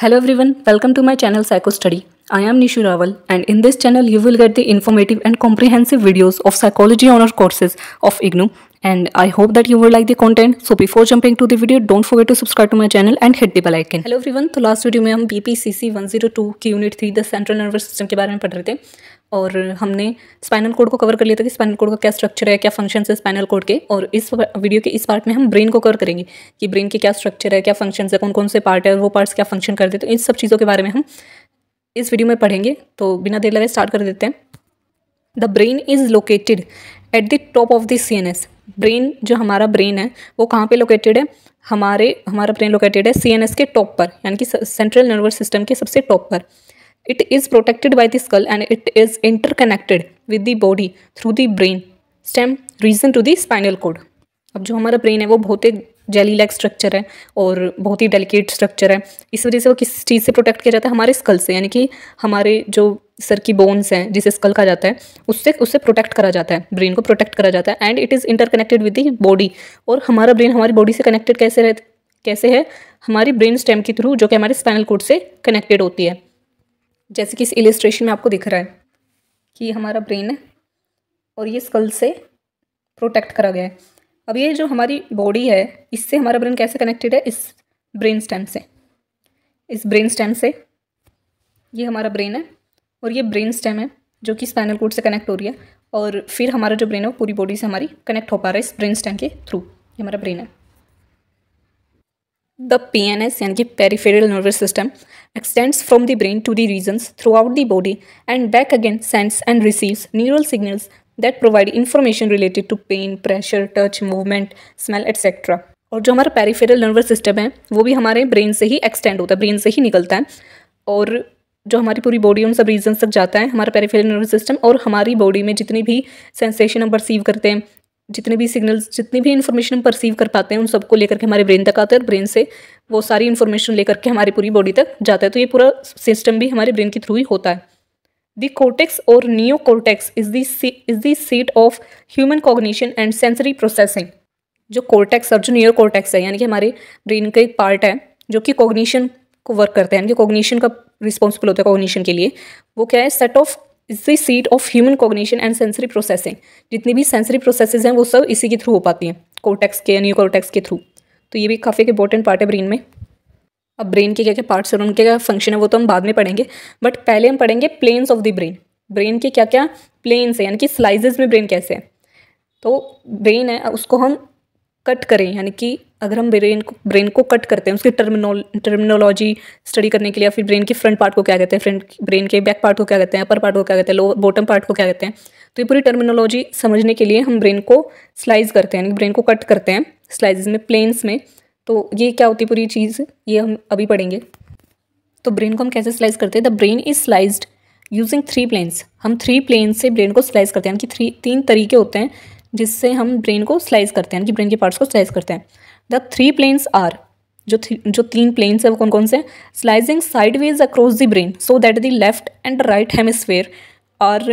Hello everyone welcome to my channel psycho study I am Nishu Rawal and in this channel you will get the informative and comprehensive videos of psychology honour courses of IGNOU and I hope that you will like the content so before jumping to the video don't forget to subscribe to my channel and hit the bell icon hello everyone तो last video में हम B P C C one zero to की unit three the central nervous system के बारे में पढ़ रहे थे और हमने स्पाइनल कोड को कवर कर लिया था कि स्पाइनल कोड का क्या स्ट्रक्चर है क्या फंक्शन है स्पाइनल कोड के और इस वीडियो के इस पार्ट में हम ब्रेन को कवर करेंगे कि ब्रेन के क्या स्ट्रक्चर है क्या फंक्शन है कौन कौन से पार्ट है वो पार्ट्स क्या फंक्शन करते हैं तो इन सब चीज़ों के बारे में हम इस वीडियो में पढ़ेंगे तो बिना देर लगे स्टार्ट कर देते हैं the brain is located at the top of the C N S brain जो हमारा ब्रेन है वो कहाँ पे लोकेटेड है हमारे हमारा ब्रेन लोकेटेड है सी एन एस के टॉप पर यानी कि सेंट्रल नर्वस सिस्टम के सबसे टॉप पर It is protected by the skull and it is interconnected with the body through the brain stem region to the spinal cord. अब जो हमारा ब्रेन है वो बहुत ही जेली लाइक स्ट्रक्चर है और बहुत ही डेलिकेट स्ट्रक्चर है इस वजह से वो किस चीज़ से प्रोटेक्ट किया जाता है हमारे स्कल से यानी कि हमारे जो सर की बोन्स हैं जिसे स्कल कहा जाता है उससे उससे प्रोटेक्ट करा जाता है ब्रेन को प्रोटेक्ट करा जाता है and it is interconnected with the body और हमारा ब्रेन हमारी बॉडी से कनेक्टेड कैसे रह कैसे है हमारी ब्रेन स्टेम के थ्रू जो कि हमारे स्पाइनल कोड से कनेक्टेड होती है जैसे कि इस इलिस्ट्रेशन में आपको दिख रहा है कि हमारा ब्रेन है और ये स्कल से प्रोटेक्ट करा गया है अब ये जो हमारी बॉडी है इससे हमारा ब्रेन कैसे कनेक्टेड है इस ब्रेन स्टेम से इस ब्रेन स्टेम से ये हमारा ब्रेन है और ये ब्रेन स्टेम है जो कि स्पाइनल कोड से कनेक्ट हो रही है और फिर हमारा जो ब्रेन है वो पूरी बॉडी से हमारी कनेक्ट हो पा रहा है इस ब्रेन स्टेम के थ्रू ये हमारा ब्रेन है द पी एन एस यानी कि peripheral nervous system extends from the brain to the regions throughout the body and back again sense and receives neural signals that provide information related to pain pressure touch movement smell et cetera और जो हमारा peripheral nervous system है वो भी हमारे brain से ही extend होता है ब्रेन से ही निकलता है और जो हमारी पूरी बॉडी उन सब रीजन तक जाता है हमारा पेरीफेरियल नर्वस सिस्टम और हमारी बॉडी में जितनी भी सेंसेशन हम परसीव करते हैं जितने भी सिग्नल्स जितनी भी इन्फॉर्मेशन हम परसीव कर पाते हैं उन सबको लेकर के हमारे ब्रेन तक आते हैं और ब्रेन से वो सारी इन्फॉर्मेशन लेकर के हमारी पूरी बॉडी तक जाता है तो ये पूरा सिस्टम भी हमारे ब्रेन के थ्रू ही होता है The और neo neocortex is the is the seat of human cognition and sensory processing जो कोर्टेक्स और जो कोर्टेक्स है यानी कि हमारे ब्रेन का एक पार्ट है जो कि कॉग्निशन को वर्क करते हैं यानी कि कॉग्निशन का रिस्पॉन्सिबल होता है कॉग्निशन के लिए वो क्या है seat of is the seat of human cognition and sensory processing जितनी भी सेंसरी प्रोसेस हैं वो सब इसी के थ्रू हो पाती हैं कोटेक्स के न्यू कोटेक्स के थ्रू तो ये भी काफ़ी एक इंपॉर्टेंट पार्ट है ब्रेन में अब ब्रेन के क्या क्या पार्ट्स और उनके क्या फंक्शन है वो तो हम बाद में पढ़ेंगे बट पहले हम पढ़ेंगे planes of the brain brain के क्या क्या प्लेन्स हैं यानी कि स्लाइजेज में ब्रेन कैसे हैं तो ब्रेन है उसको हम कट करें यानी कि अगर हम ब्रेन को ब्रेन को कट करते हैं उसकी टर्मिनोल टर्मिनोलॉजी स्टडी करने के लिए या फिर ब्रेन के फ्रंट पार्ट को क्या कहते हैं फ्रंट ब्रेन के बैक पार्ट को क्या कहते हैं अपर पार्ट को क्या कहते हैं लो बॉटम पार्ट को क्या कहते हैं तो ये पूरी टर्मिनोलॉजी समझने के लिए हम ब्रेन को स्लाइस करते हैं यानी ब्रेन को कट करते हैं स्लाइसिस में प्लेन्स में तो ये क्या होती है पूरी चीज़ ये हम अभी पढ़ेंगे तो ब्रेन को हम कैसे स्लाइस करते हैं the brain is sliced using three planes हम थ्री प्लेन से ब्रेन को स्लाइस करते हैं यानी कि थ्री तीन तरीके होते हैं जिससे हम ब्रेन को स्लाइस करते हैं कि ब्रेन के पार्ट्स को स्लाइस करते हैं द थ्री प्लेन्स आर जो थी जो तीन प्लेन्स हैं वो कौन कौन से slicing sideways across the brain so that the left and right hemisphere are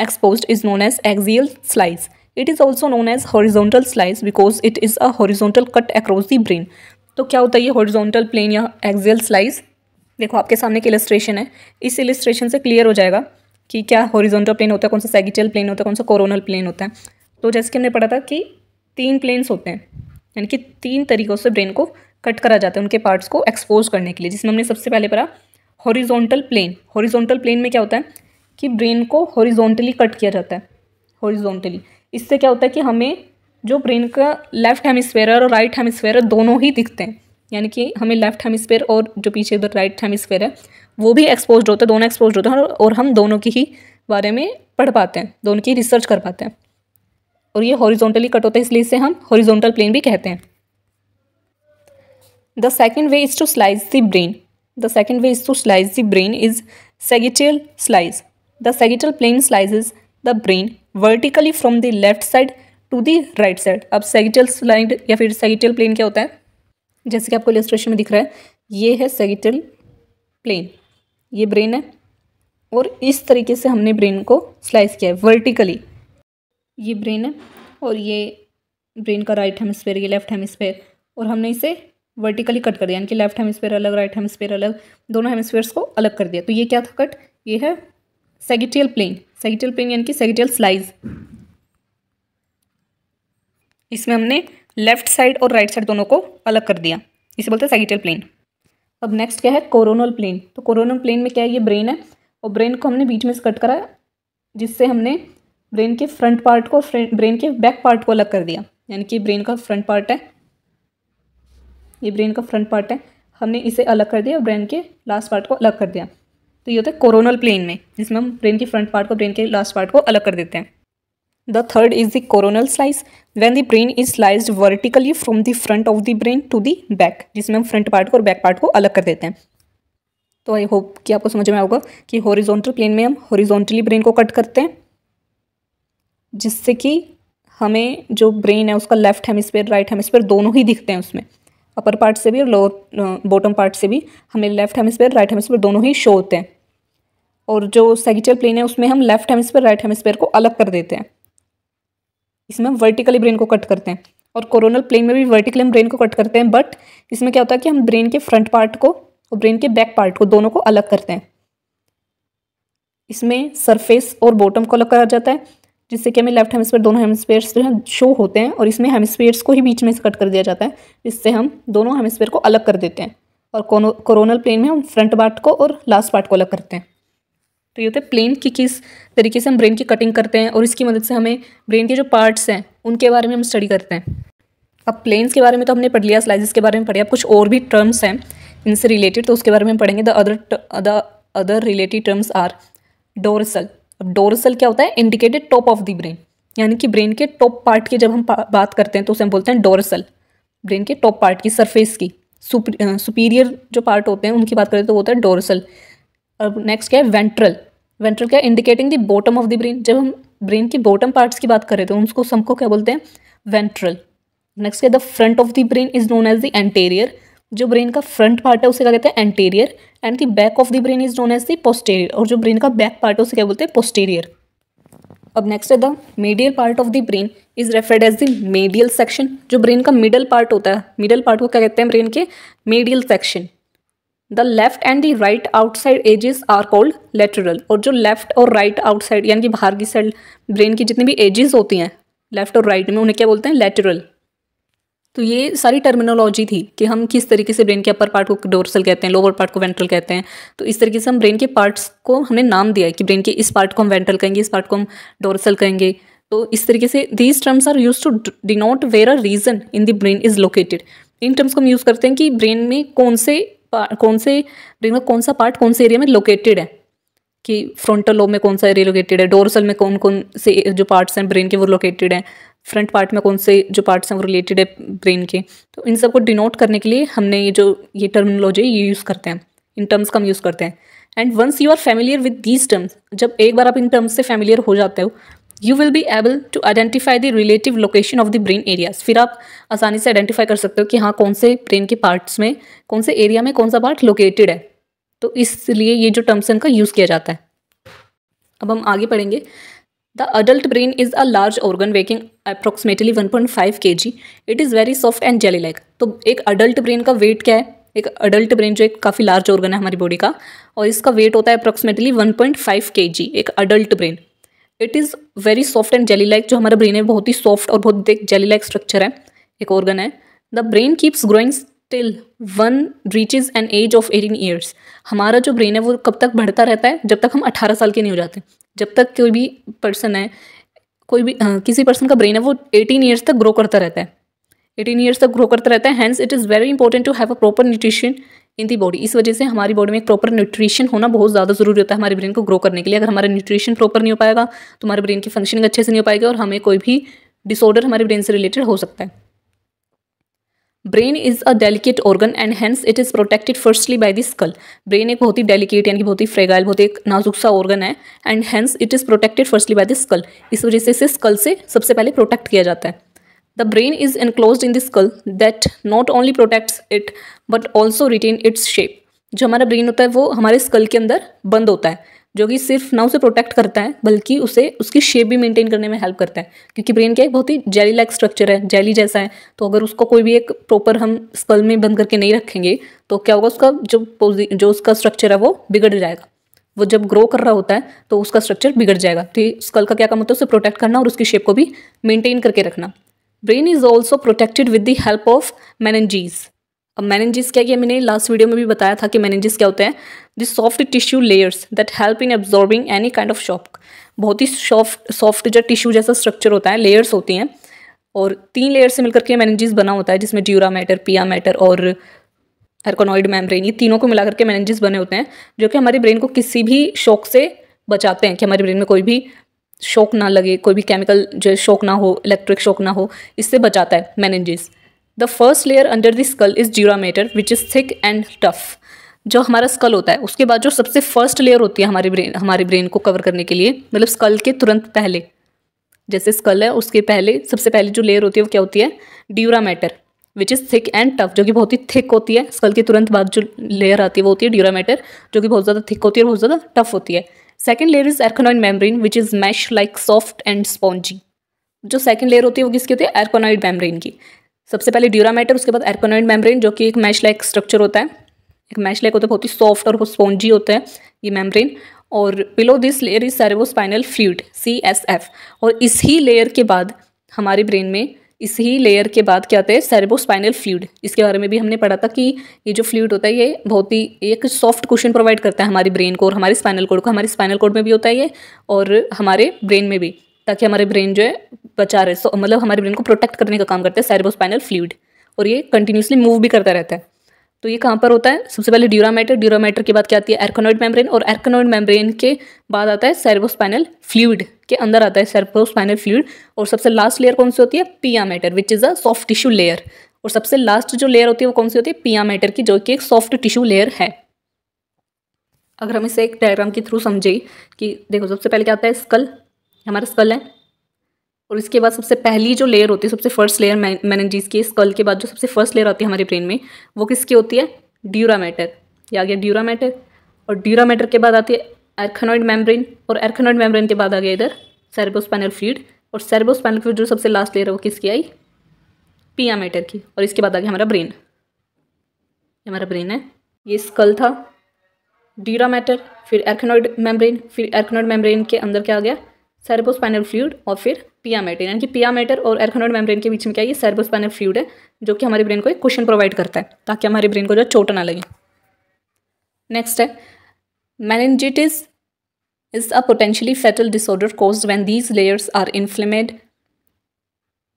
expose is known as axial slice it is also known as horizontal slice because it is a horizontal cut across the brain तो क्या होता है ये horizontal plane या axial slice देखो आपके सामने एक इलस्ट्रेशन है इस इलस्ट्रेशन से क्लियर हो जाएगा कि क्या हॉरिजोंटल प्लेन होता है कौन सा सेगिटल प्लेन होता है कौन सा कोरोनल प्लेन होता है तो जैसे कि हमने पढ़ा था कि तीन प्लेन्स होते हैं यानी कि तीन तरीक़ों से ब्रेन को कट करा जाता है उनके पार्ट्स को एक्सपोज करने के लिए जिसमें हमने सबसे पहले पढ़ा हॉरिजोंटल प्लेन हॉरिजोंटल प्लेन में क्या होता है कि ब्रेन को हॉरिजोंटली कट किया जाता है हॉरिजोंटली इससे क्या होता है कि हमें जो ब्रेन का लेफ्ट हेमिस्फेयर और राइट हेमिस्फेयर दोनों ही दिखते हैं यानी कि हमें लेफ्ट हेमिस्फेयर और जो पीछे उधर राइट हेमिस्फेयर है वो भी एक्सपोज होता है दोनों एक्सपोज होते हैं और हम दोनों की ही बारे में पढ़ पाते हैं दोनों की रिसर्च कर पाते हैं और ये हॉरिजोंटली कट होता है इसलिए इसे हम हॉरिजोंटल प्लेन भी कहते हैं the second way is to slice the brain the second way is to slice the brain is sagittal slice the sagittal plane slices the brain vertically from the left side to the right side अब sagittal slide या फिर sagittal plane क्या होता है जैसे कि आपको illustration में दिख रहा है ये है सेगिटल प्लेन ये ब्रेन है और इस तरीके से हमने ब्रेन को स्लाइस किया है वर्टिकली ये ब्रेन है और ये ब्रेन का राइट हेमस्फेयर ये लेफ्ट हेमस्फेयर और हमने इसे वर्टिकली कट कर दिया यानी कि लेफ्ट हेमस्फेयर अलग राइट हेमस्फेयर अलग दोनों हेमस्फेयर्स को अलग कर दिया तो ये क्या था कट ये है सेगिटियल प्लेन सेगिटियल प्लेन यानी कि सेगिटियल स्लाइज इसमें हमने लेफ्ट साइड और राइट साइड दोनों को अलग कर दिया इसे बोलते हैं सेगिटियल प्लेन अब नेक्स्ट क्या है कोरोनल प्लेन तो कोरोनल प्लेन में क्या है ये ब्रेन है और ब्रेन को हमने बीच में से कट करा जिससे हमने ब्रेन के फ्रंट पार्ट को ब्रेन के बैक पार्ट को अलग कर दिया यानी कि ब्रेन का फ्रंट पार्ट है ये ब्रेन का फ्रंट पार्ट है हमने इसे अलग कर दिया और ब्रेन के लास्ट पार्ट को अलग कर दिया तो ये होता है कोरोनल प्लेन में जिसमें हम ब्रेन के फ्रंट पार्ट को ब्रेन के लास्ट पार्ट को अलग कर देते हैं the third is the coronal slice when the brain is sliced vertically from the front of the brain to the back जिसमें हम फ्रंट पार्ट को और बैक पार्ट को अलग कर देते हैं तो आई होप कि आपको समझ में आएगा कि हॉरिजॉन्टल प्लेन में हम हॉरिजॉन्टली ब्रेन को कट करते हैं जिससे कि हमें जो ब्रेन है उसका लेफ्ट हेमिस्फेयर राइट हेमिस्फेयर दोनों ही दिखते हैं उसमें अपर पार्ट से भी और लोअर बॉटम पार्ट से भी हमें लेफ्ट हेमिस्फेयर राइट हेमिस्फेयर दोनों ही शो होते हैं और जो सेगिटल प्लेन है उसमें हम लेफ्ट हेमिस्फेयर राइट हेमिस्फेयर को अलग कर देते हैं इसमें हम वर्टिकली ब्रेन को कट करते हैं और कोरोनल प्लेन में भी वर्टिकली हम ब्रेन को कट करते हैं बट इसमें क्या होता है कि हम ब्रेन के फ्रंट पार्ट को और ब्रेन के बैक पार्ट को दोनों को अलग करते हैं इसमें सरफेस और बॉटम को अलग करा जाता है जिससे कि हमें लेफ्ट हेमस्फेयर दोनों हेमस्फेयर्स जो हैं शो होते हैं और इसमें हेमस्फेयर्स को ही बीच में से कट कर दिया जाता है जिससे हम दोनों हेमस्फेयर को अलग कर देते हैं और कोरोनल प्लेन में हम फ्रंट पार्ट को और लास्ट पार्ट को अलग करते हैं तो ये होता है प्लेन की किस तरीके से हम ब्रेन की कटिंग करते हैं और इसकी मदद से हमें ब्रेन के जो पार्ट्स हैं उनके बारे में हम स्टडी करते हैं अब प्लेन्स के बारे में तो हमने पढ़ लिया स्लाइसिस के बारे में पढ़े अब कुछ और भी टर्म्स हैं इनसे रिलेटेड तो उसके बारे में पढ़ेंगे the other the other related terms are dorsal अब डोरसल क्या होता है indicated top of the brain यानी कि ब्रेन के टॉप पार्ट की जब हम बात करते हैं तो उसे हम बोलते हैं डोरसल ब्रेन के टॉप पार्ट की सरफेस की सुपीरियर जो पार्ट होते हैं उनकी बात करें तो वो होता है डोरसल अब नेक्स्ट क्या है वेंट्रल वेंट्रल क्या है indicating the bottom of the brain जब हम ब्रेन के बॉटम पार्ट्स की बात करें तो उसको सबको क्या बोलते हैं वेंट्रल नेक्स्ट क्या the front of the brain is known as the anterior जो ब्रेन का फ्रंट पार्ट है उसे क्या कहते हैं anterior and the back of the brain is known as the posterior और जो ब्रेन का बैक पार्ट है उसे क्या बोलते हैं पोस्टेरियर अब नेक्स्ट है the medial part of the brain is referred as the medial section जो ब्रेन का मिडल पार्ट होता है मिडल पार्ट को क्या कहते हैं ब्रेन के medial section the left and the right outside edges are called lateral और जो लेफ्ट और राइट आउटसाइड यानी कि बाहर की साइड ब्रेन की जितनी भी एजेस होती हैं लेफ्ट और राइट right में उन्हें क्या बोलते हैं लेटरल तो ये सारी टर्मिनोलॉजी थी कि हम किस तरीके से ब्रेन के अपर पार्ट को डोरसल कहते हैं लोअर पार्ट को वेंट्रल कहते हैं तो इस तरीके से हम ब्रेन के पार्ट्स को हमने नाम दिया है कि ब्रेन के इस पार्ट को हम वेंट्रल कहेंगे इस पार्ट को हम डोरसल कहेंगे तो इस तरीके से these terms are use to denote where a region in the brain is located in terms को हम यूज़ करते हैं कि ब्रेन में कौन से कौन से ब्रेन का कौन सा पार्ट कौन से एरिया में लोकेटेड है कि फ्रंटल लोब में कौन सा एरिया लोकेटेड है डोरसल में कौन कौन से जो पार्ट्स हैं ब्रेन के वो लोकेटेड हैं फ्रंट पार्ट में कौन से जो पार्ट्स हैं वो रिलेटेड है ब्रेन के तो इन सबको डिनोट करने के लिए हमने ये जो ये टर्मिनोलॉजी ये यूज़ करते हैं इन टर्म्स का हम यूज़ करते हैं and once you are familiar with these terms जब एक बार आप इन टर्म्स से फेमिलियर हो जाते हो you will be able to identify the relative location of the brain areas फिर आप आसानी से आइडेंटिफाई कर सकते हो कि हाँ कौन से ब्रेन के पार्ट्स में कौन से एरिया में कौन सा पार्ट लोकेटेड है तो इसलिए ये जो टर्म्स इनका यूज़ किया जाता है अब हम आगे पढ़ेंगे the adult brain is a large organ weighing approximately one point five K G it is very soft and jelly like तो एक अडल्ट ब्रेन का वेट क्या है एक अडल्ट ब्रेन जो एक काफ़ी लार्ज ऑर्गन है हमारी बॉडी का और इसका वेट होता है approximately one point five K G एक adult brain it is very soft and jelly like जो हमारा ब्रेन है बहुत ही सॉफ्ट और बहुत एक जेली लाइक स्ट्रक्चर है एक ऑर्गन है the brain keeps growings till one reaches an age of eighteen years हमारा जो ब्रेन है वो कब तक बढ़ता रहता है जब तक हम अठारह साल के नहीं हो जाते जब तक कोई भी पर्सन है कोई भी आ, किसी पर्सन का ब्रेन है वो एटीन ईयर्स तक ग्रो करता रहता है एटीन ईयर्स तक ग्रो करता रहता है hence it is very important to have a proper nutrition in the body इस वजह से हमारी बॉडी में एक प्रॉपर न्यूट्रिशन होना बहुत ज़्यादा जरूरी होता है हमारे ब्रेन को ग्रो करने के लिए अगर हमारा न्यूट्रिशन प्रॉपर नहीं हो पाएगा तो हमारे ब्रेन की फंक्शनिंग अच्छे से नहीं हो पाएगी और हमें कोई भी डिसऑर्डर हमारे ब्रेन से रिलेटेड हो सकता है brain is a delicate organ and hence it is protected firstly by the skull brain एक बहुत ही डेलिकेट यानी कि बहुत ही फ्रेगाइल बहुत ही नाजुक सा ऑर्गन है and hence it is protected firstly by the skull इस वजह से इसे स्कल से सबसे पहले प्रोटेक्ट किया जाता है the brain is enclose in the skull that not only protects it but also retain its shape जो हमारा ब्रेन होता है वो हमारे स्कल के अंदर बंद होता है जो कि सिर्फ ना उसे प्रोटेक्ट करता है बल्कि उसे उसकी शेप भी मेंटेन करने में हेल्प करता है क्योंकि ब्रेन का एक बहुत ही जेली लाइक स्ट्रक्चर है जेली जैसा है तो अगर उसको कोई भी एक प्रॉपर हम स्कल में बंद करके नहीं रखेंगे तो क्या होगा उसका जो जो उसका स्ट्रक्चर है वो बिगड़ जाएगा वो जब ग्रो कर रहा होता है तो उसका स्ट्रक्चर बिगड़ जाएगा तो स्कल का क्या काम होता है उसे प्रोटेक्ट करना और उसकी शेप को भी मेंटेन करके रखना brain is also protected with the help of meninges अब मैनेजिस क्या किया मैंने लास्ट वीडियो में भी बताया था कि मैनेजिस क्या होते हैं the soft tissue layers that help in absorbing any kind of shock बहुत ही सॉफ्ट सॉफ्ट जो टिश्यू जैसा स्ट्रक्चर होता है लेयर्स होती हैं और तीन लेयर से मिलकर के मैनेजिस बना होता है जिसमें ड्यूरा मैटर पिया मैटर और एरकोनॉइड मैमब्रेन ये तीनों को मिलाकर के मैनेजिस बने होते हैं जो कि हमारे ब्रेन को किसी भी शॉक से बचाते हैं कि हमारे ब्रेन में कोई भी शॉक ना लगे कोई भी केमिकल जो शॉक ना हो इलेक्ट्रिक शॉक ना हो इससे बचाता है meninges the first layer under the skull is dura matter which is thick and tough जो हमारा स्कल होता है उसके बाद जो सबसे फर्स्ट लेयर होती है हमारे ब्रेन हमारे ब्रेन को कवर करने के लिए मतलब स्कल के तुरंत पहले जैसे स्कल है उसके पहले सबसे पहले जो लेयर होती है वो क्या होती है dura matter which is thick and tough जो कि बहुत ही थिक होती है स्कल के तुरंत बाद जो लेयर आती है वो होती है ड्यूरा मैटर जो कि बहुत ज़्यादा थिक होती है और बहुत ज़्यादा टफ होती है second layer is एर्कोनॉइड membrane which is mesh like soft and spongy जो सेकेंड लेयर होती है वो किसकी होती है एर्कोनॉइड मेम्ब्रेन की सबसे पहले ड्यूरामेटर उसके बाद एर्कोनॉइड मेम्ब्रेन जो कि एक मैश लाइक स्ट्रक्चर होता है एक मैश लाइक होता है बहुत ही सॉफ्ट और बहुत स्पॉन्जी होता है ये मेम्ब्रेन और below this layer is spinal fluid C S F और इस ही लेयर के बाद हमारे ब्रेन में इस ही लेयर के बाद क्या होता है स्पाइनल फ्लूड इसके बारे में भी हमने पढ़ा था कि ये जो फ्लूड होता है ये बहुत ही एक सॉफ्ट क्वेश्चन प्रोवाइड करता है हमारी ब्रेन को और हमारे स्पाइनल कोड को हमारे स्पाइनल कोड में भी होता है ये और हमारे ब्रेन में भी ताकि हमारे ब्रेन जो है बचा रहे सो मतलब हमारे ब्रेन को प्रोटेक्ट करने का काम करता है सैरबोस्पाइनल फ्लूड और ये कंटिन्यूसली मूव भी करता रहता है तो ये कहाँ पर होता है सबसे पहले ड्यूरामेटर ड्यूरामेटर के बाद क्या आती है एर्कोनॉइड मेम्ब्रेन और एर्कोनॉइड मेम्ब्रेन के बाद आता है सेर्बोस्पाइनल फ्लूड के अंदर आता है सेर्बोस्पाइनल फ्लूड और सबसे लास्ट लेयर कौन सी होती है pia matter which is a soft tissue layer और सबसे लास्ट जो लेयर होती है वो कौन सी होती है पिया मैटर की जो कि एक सॉफ्ट टिश्यू लेयर है अगर हम इसे एक डायग्राम के थ्रू समझे कि देखो सबसे पहले क्या आता है स्कल हमारा स्कल है और इसके बाद सबसे पहली जो लेयर होती है सबसे फर्स्ट लेयर मैनजीज की स्कल के बाद जो सबसे फर्स्ट लेयर आती है हमारे ब्रेन में वो किसकी होती है ड्यूरा मैटर या आ गया ड्यूरा मैटर और ड्यूरा मैटर के बाद आती है एर्खनॉइड मेम्ब्रेन और एर्खनॉइड मेम्ब्रेन के बाद आ गया इधर सेरेब्रोस्पाइनल फ्लूड और सेरेब्रोस्पाइनल फ्लूड जो सबसे लास्ट लेयर है वो किसकी आई पिया मैटर की और इसके बाद आ गया हमारा ब्रेन हमारा ब्रेन है ये स्कल था ड्यूरा मैटर फिर एर्खनॉइड मेम्ब्रेन फिर एर्खनॉइड मेम्ब्रेन के अंदर क्या आ गया सेरेब्रोस्पाइनल फ्लूड और फिर पिया मेटेन यानी कि पिया मेटर और एरखनोड मेम्ब्रेन के बीच में क्या ये सर्वोस्पाइनल फ्लूड है जो कि हमारे ब्रेन को एक क्वेश्चन प्रोवाइड करता है ताकि हमारे ब्रेन को जो चोट ना लगे नेक्स्ट है meningitis is a potentially fatal disorder cause when these layers are inflamed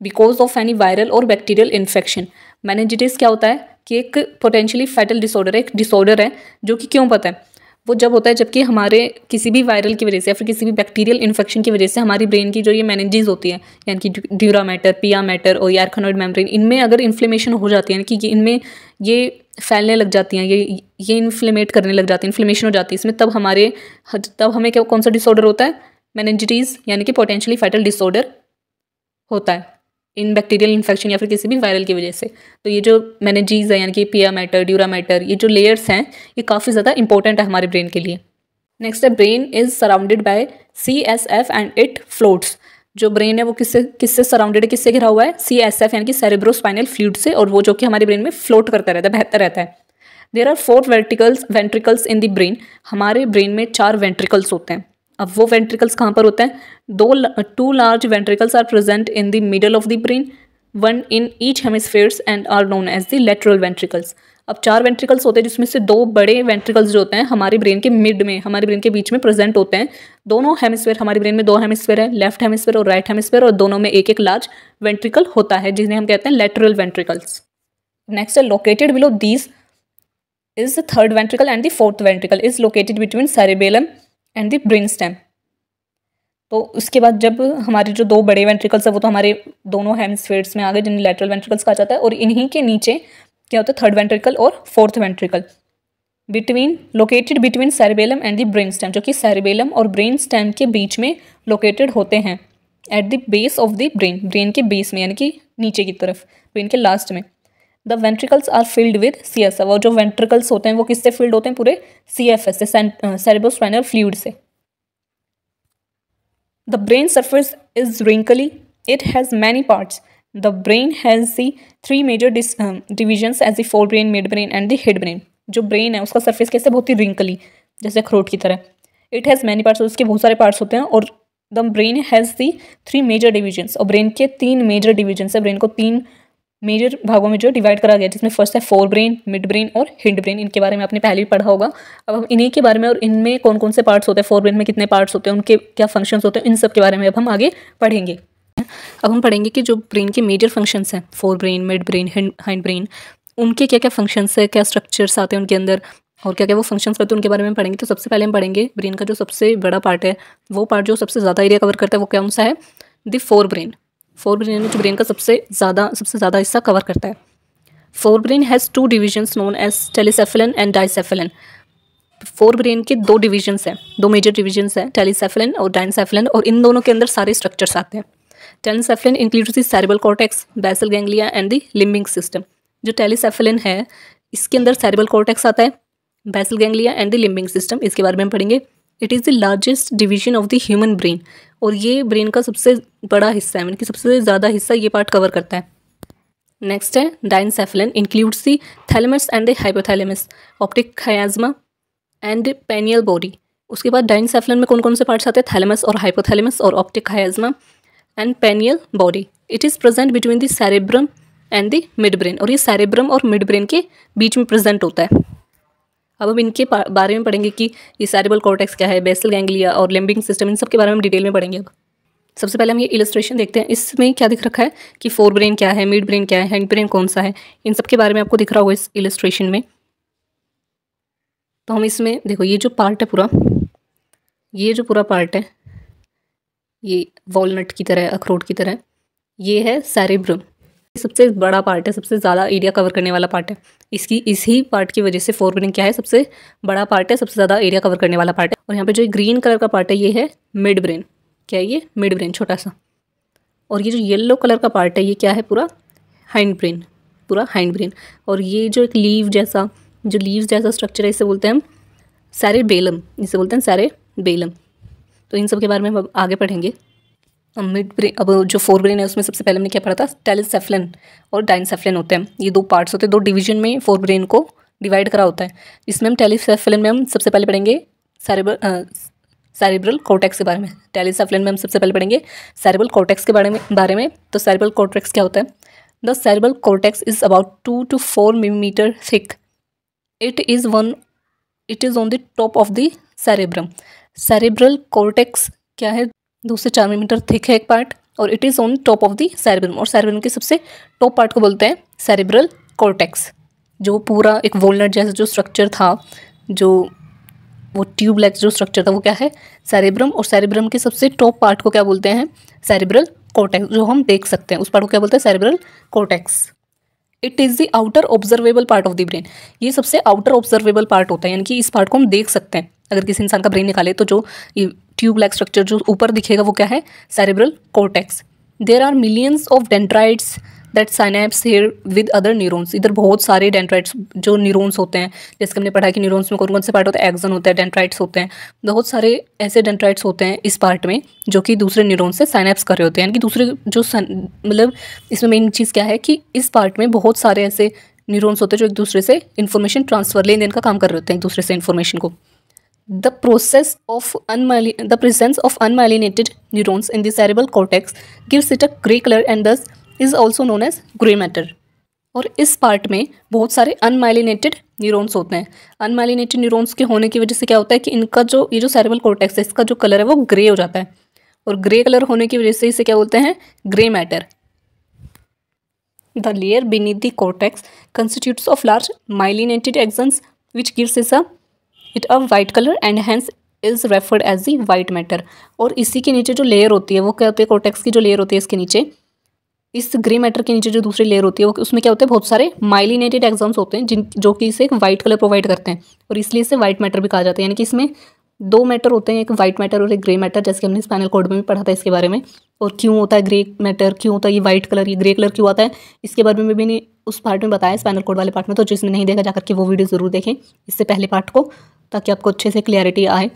because of any viral or bacterial infection meningitis क्या होता है कि एक पोटेंशियली फेटल डिसऑर्डर एक डिसऑर्डर है जो कि क्यों पता है वो जब होता है जबकि हमारे किसी भी वायरल की वजह से या फिर किसी भी बैक्टीरियल इन्फेक्शन की वजह से हमारी ब्रेन की जो ये मैनेजेज होती है यानी कि ड्यूरा मैटर पिया मैटर और यारखनोइड मेम्ब्रेन इनमें अगर इन्फ्लेमेशन हो जाती है यानी कि इनमें ये फैलने लग जाती हैं ये ये इन्फ्लेमेट करने लग जाती है इन्फ्लेमेशन हो जाती है इसमें तब हमारे तब हमें क्या कौन सा डिसऑर्डर होता है मैनेजिटीज़ यानी कि पोटेंशली फैटल डिसऑर्डर होता है इन बैक्टीरियल इन्फेक्शन या फिर किसी भी वायरल की वजह से तो ये जो मैंने जीज है यानी कि पिया मैटर ड्यूरा मैटर ये जो लेयर्स हैं ये काफ़ी ज़्यादा इंपॉर्टेंट है हमारे ब्रेन के लिए नेक्स्ट है brain is surrounded by C S F and it floats जो ब्रेन है वो किससे किससे सराउंडेड है किससे घिरा हुआ है सी एस एफ यानी कि सेरेब्रोस्पाइनल फ्लूड से और वो जो कि हमारे ब्रेन में फ्लोट करता रहता है बेहतर रहता है there are four ventricles ventricles in the brain हमारे ब्रेन में चार वेंट्रिकल्स होते हैं अब वो वेंट्रिकल्स कहाँ पर होते हैं दो two large ventricles are present in the middle of the brain one in each hemispheres and are known as the lateral ventricles अब चार वेंट्रिकल्स होते हैं जिसमें से दो बड़े वेंट्रिकल्स जो होते हैं हमारे ब्रेन के मिड में हमारे ब्रेन के बीच में प्रेजेंट होते हैं दोनों हेमिसफेयर हमारे ब्रेन में दो हेमिसफेयर है लेफ्ट हेमिसफेयर और राइट हेमिसफेयर और दोनों में एक एक लार्ज वेंट्रिकल होता है जिन्हें हम कहते हैं लेटरल वेंट्रिकल्स नेक्स्ट है located below these is the third ventricle and the fourth ventricle is located between cerebellum and the brain stem तो उसके बाद जब हमारे जो दो बड़े वेंट्रिकल्स है वो तो हमारे दोनों हेमस्फेयर्स में आ गए जिन्हें लेटरल वेंट्रिकल्स कहा जाता है और इन्हीं के नीचे क्या होता है थर्ड वेंट्रिकल और fourth ventricle between located between cerebellum and the brain stem जो कि सेरेबेलम और ब्रेन स्टेम के बीच में लोकेटेड होते हैं at the base of the brain brain के बेस में यानी कि नीचे की तरफ ब्रेन के लास्ट में the ventricles are filled with C S F और जो वेंट्रिकल्स होते हैं वो किससे फिल्ड होते हैं पूरे C F S cerebrospinal fluid से the brain surface is wrinkly it has many parts the brain has see three major divisions as the forebrain mid midbrain and the brain जो brain है उसका surface कैसे बहुत ही रिंकली जैसे अखरोट की तरह इट हैज़ मैनी पार्ट्स उसके बहुत सारे पार्ट्स होते हैं और the brain has the three major divisions और ब्रेन के तीन मेजर डिविजन्स है ब्रेन को तीन मेजर भागों में जो डिवाइड करा गया जिसमें फर्स्ट है फोर ब्रेन मिड ब्रेन और हिंड ब्रेन इनके बारे में आपने पहले ही पढ़ा होगा अब हम इन्हीं के बारे में और इनमें कौन कौन से पार्ट्स होते हैं फोर ब्रेन में कितने पार्ट्स होते हैं उनके क्या फंक्शंस होते हैं इन सब के बारे में अब हम आगे पढ़ेंगे अब हम पढ़ेंगे कि जो ब्रेन के मेजर फंक्शंस हैं forebrain mid midbrain hindbrain उनके क्या क्या फंक्शंस है क्या स्ट्रक्चर्स आते हैं उनके अंदर और क्या क्या वो फंक्शंस करते हैं उनके बारे में पढ़ेंगे तो सबसे पहले हम पढ़ेंगे ब्रेन का जो सबसे बड़ा पार्ट है वो पार्ट जो सबसे ज़्यादा एरिया कवर करता है वो क्या सा है the forebrain forebrain है जो ब्रेन का सबसे ज़्यादा सबसे ज़्यादा हिस्सा कवर करता है four forebrain has two divisions known as telencephalon and diencephalon forebrain के दो डिविजन्स हैं दो मेजर डिविजन्स हैं टेलीसेफलन और डाइनसेफलन और इन दोनों के अंदर सारे स्ट्रक्चर्स आते हैं telencephalon includes the cerebral cortex basal ganglia and the limbic system जो टेलीसेफलन है इसके अंदर सेरेब्रल कॉर्टेक्स आता है basal ganglia and the limbic system इसके बारे में हम पढ़ेंगे it is the largest division of the human brain और ये ब्रेन का सबसे बड़ा हिस्सा है मतलब कि सबसे ज़्यादा हिस्सा ये पार्ट कवर करता है नेक्स्ट है diencephalon includes the thalamus and the hypothalamus optic chiasma and pineal body उसके बाद डाइनसेफलन में कौन कौन से पार्ट्स आते हैं थैलेमस और हाइपोथैलेमस और optic chiasma and pineal body it is present between the cerebrum and the mid midbrain और ये सेरेब्रम और मिड ब्रेन के बीच में प्रेजेंट होता है अब हम इनके बारे में पढ़ेंगे कि ये सैरेबल कॉर्टेक्स क्या है बेसल गैंगलिया और लिम्बिंग सिस्टम इन सब के बारे में डिटेल में पढ़ेंगे अब सबसे पहले हम ये इलस्ट्रेशन देखते हैं इसमें क्या दिख रखा है कि फोर ब्रेन क्या है मिड ब्रेन क्या है हैंड ब्रेन कौन सा है इन सब के बारे में आपको दिख रहा होगा इस इलस्ट्रेशन में तो हम इसमें देखो ये जो पार्ट है पूरा ये जो पूरा पार्ट है ये वॉलनट की तरह अखरोट की तरह ये है सैरिब्रम सबसे बड़ा पार्ट है सबसे ज़्यादा एरिया कवर करने वाला पार्ट है इसकी इसी पार्ट की वजह से फोर विनिंग क्या है सबसे बड़ा पार्ट है सबसे ज़्यादा एरिया कवर करने वाला पार्ट है और यहाँ पर जो ग्रीन कलर का पार्ट है ये है मिड ब्रेन क्या है ये मिड ब्रेन छोटा सा और ये जो येल्लो कलर का पार्ट है ये क्या है पूरा हाइंड ब्रेन पूरा हाइंड ब्रेन और ये जो एक लीव जैसा जो लीव जैसा स्ट्रक्चर है इसे बोलते हैं हम सारे बेलम इसे बोलते हैं सारे बेलम तो इन सब के बारे में हम आगे पढ़ेंगे मिड ब्रेन अब जो फोर ब्रेन है उसमें सबसे पहले हमने क्या पढ़ा था टेलिसेफ्लन और डाइनसेफलिन होते हैं ये दो पार्ट्स होते हैं दो डिवीजन में फोर ब्रेन को डिवाइड करा होता है इसमें हम टेलीसेफलिन में हम सबसे पहले पढ़ेंगे सैरेब्रल सैरेब्रल कोटेक्स के बारे में टेलीसेफलिन में हम सबसे पहले पढ़ेंगे सैरेब्रल कोटेक्स के बारे में बारे में तो सैरेब्रल कोटेक्स क्या होता है the cerebral cortex is about two to four millimetre thick it is one it is on the top of the cerebrum cerebral cortex क्या है दो से चार मिलीमीटर थिक है एक पार्ट और it is on top of the cerebrum और cerebrum के सबसे टॉप पार्ट को बोलते हैं सैरिब्रल कॉर्टेक्स जो पूरा एक वोलनट जैसा जो स्ट्रक्चर था जो वो ट्यूब लाइक जो स्ट्रक्चर था वो क्या है सैरिब्रम और सैरिब्रम के सबसे टॉप पार्ट को क्या बोलते हैं सैरिब्रल कॉर्टेक्स जो हम देख सकते हैं उस पार्ट को क्या बोलते हैं cerebral cortex it is the outer observable part of the brain ये सबसे आउटर ऑब्जर्वेबल पार्ट होता है यानी कि इस पार्ट को हम देख सकते हैं अगर किसी इंसान का ब्रेन निकाले तो जो ट्यूब लाइक स्ट्रक्चर जो ऊपर दिखेगा वो क्या है cerebral cortex there are millions of dendrites that synapse here with other neurons इधर बहुत सारे डेंट्राइट्स जो न्यूरोन्स होते हैं जैसे हमने पढ़ा कि न्यूरोन्स में कौन कौन से पार्ट होते हैं एक्जन होता है डेंट्राइट्स होते हैं बहुत सारे ऐसे डेंट्राइट्स होते हैं इस पार्ट में जो कि दूसरे न्यूरोन्स से साइनेप्स कर रहे होते हैं यानी कि दूसरे जो मतलब इसमें मेन चीज़ क्या है कि इस पार्ट में बहुत सारे ऐसे न्यूरोन्स होते हैं जो एक दूसरे से इन्फॉर्मेशन ट्रांसफर लेन देन का काम कर रहे होते हैं एक दूसरे से इन्फॉर्मेशन को the process of the presence of unmyelinated neurons in the cerebral cortex gives it a grey color and thus is also known as grey matter और इस पार्ट में बहुत सारे अनमाइलिनेटेड न्यूरॉन्स होते हैं अनमाइलिनेटेड न्यूरॉन्स के होने की वजह से क्या होता है कि इनका जो ये जो सेरेबल कॉर्टेक्स है इसका जो कलर है वो ग्रे हो जाता है और ग्रे कलर होने की वजह से इसे क्या बोलते हैं grey matter the layer beneath the cortex constitutes of large myelinated axons which gives is a it a white colour and hence is referred as the white matter और इसी के नीचे जो लेयर होती है वो क्या होती है कोटेक्स की जो लेयर होती है इसके नीचे इस ग्रे मैटर के नीचे जो दूसरी लेयर होती है वो उसमें क्या होते हैं बहुत सारे माइलिनेटेड एग्जाम्स होते हैं जिन जो कि इसे एक वाइट कलर प्रोवाइड करते हैं और इसलिए इसे वाइट मैटर भी कहा जाता है यानी कि इसमें दो मैटर होते हैं एक वाइट मैटर और एक ग्रे मैटर जैसे हमने स्पाइनल कोड में भी पढ़ा था इसके बारे में और क्यों होता है ग्रे मैटर क्यों होता है ये वाइट कलर ये ग्रे कलर क्यों आता है इसके बारे में भी नहीं उस पार्ट में बताया स्पाइनल कोड वाले पार्ट में तो जिसने नहीं देखा जाकर के वो वीडियो ज़रूर देखें इससे पहले पार्ट को ताकि आपको अच्छे से क्लियरिटी आए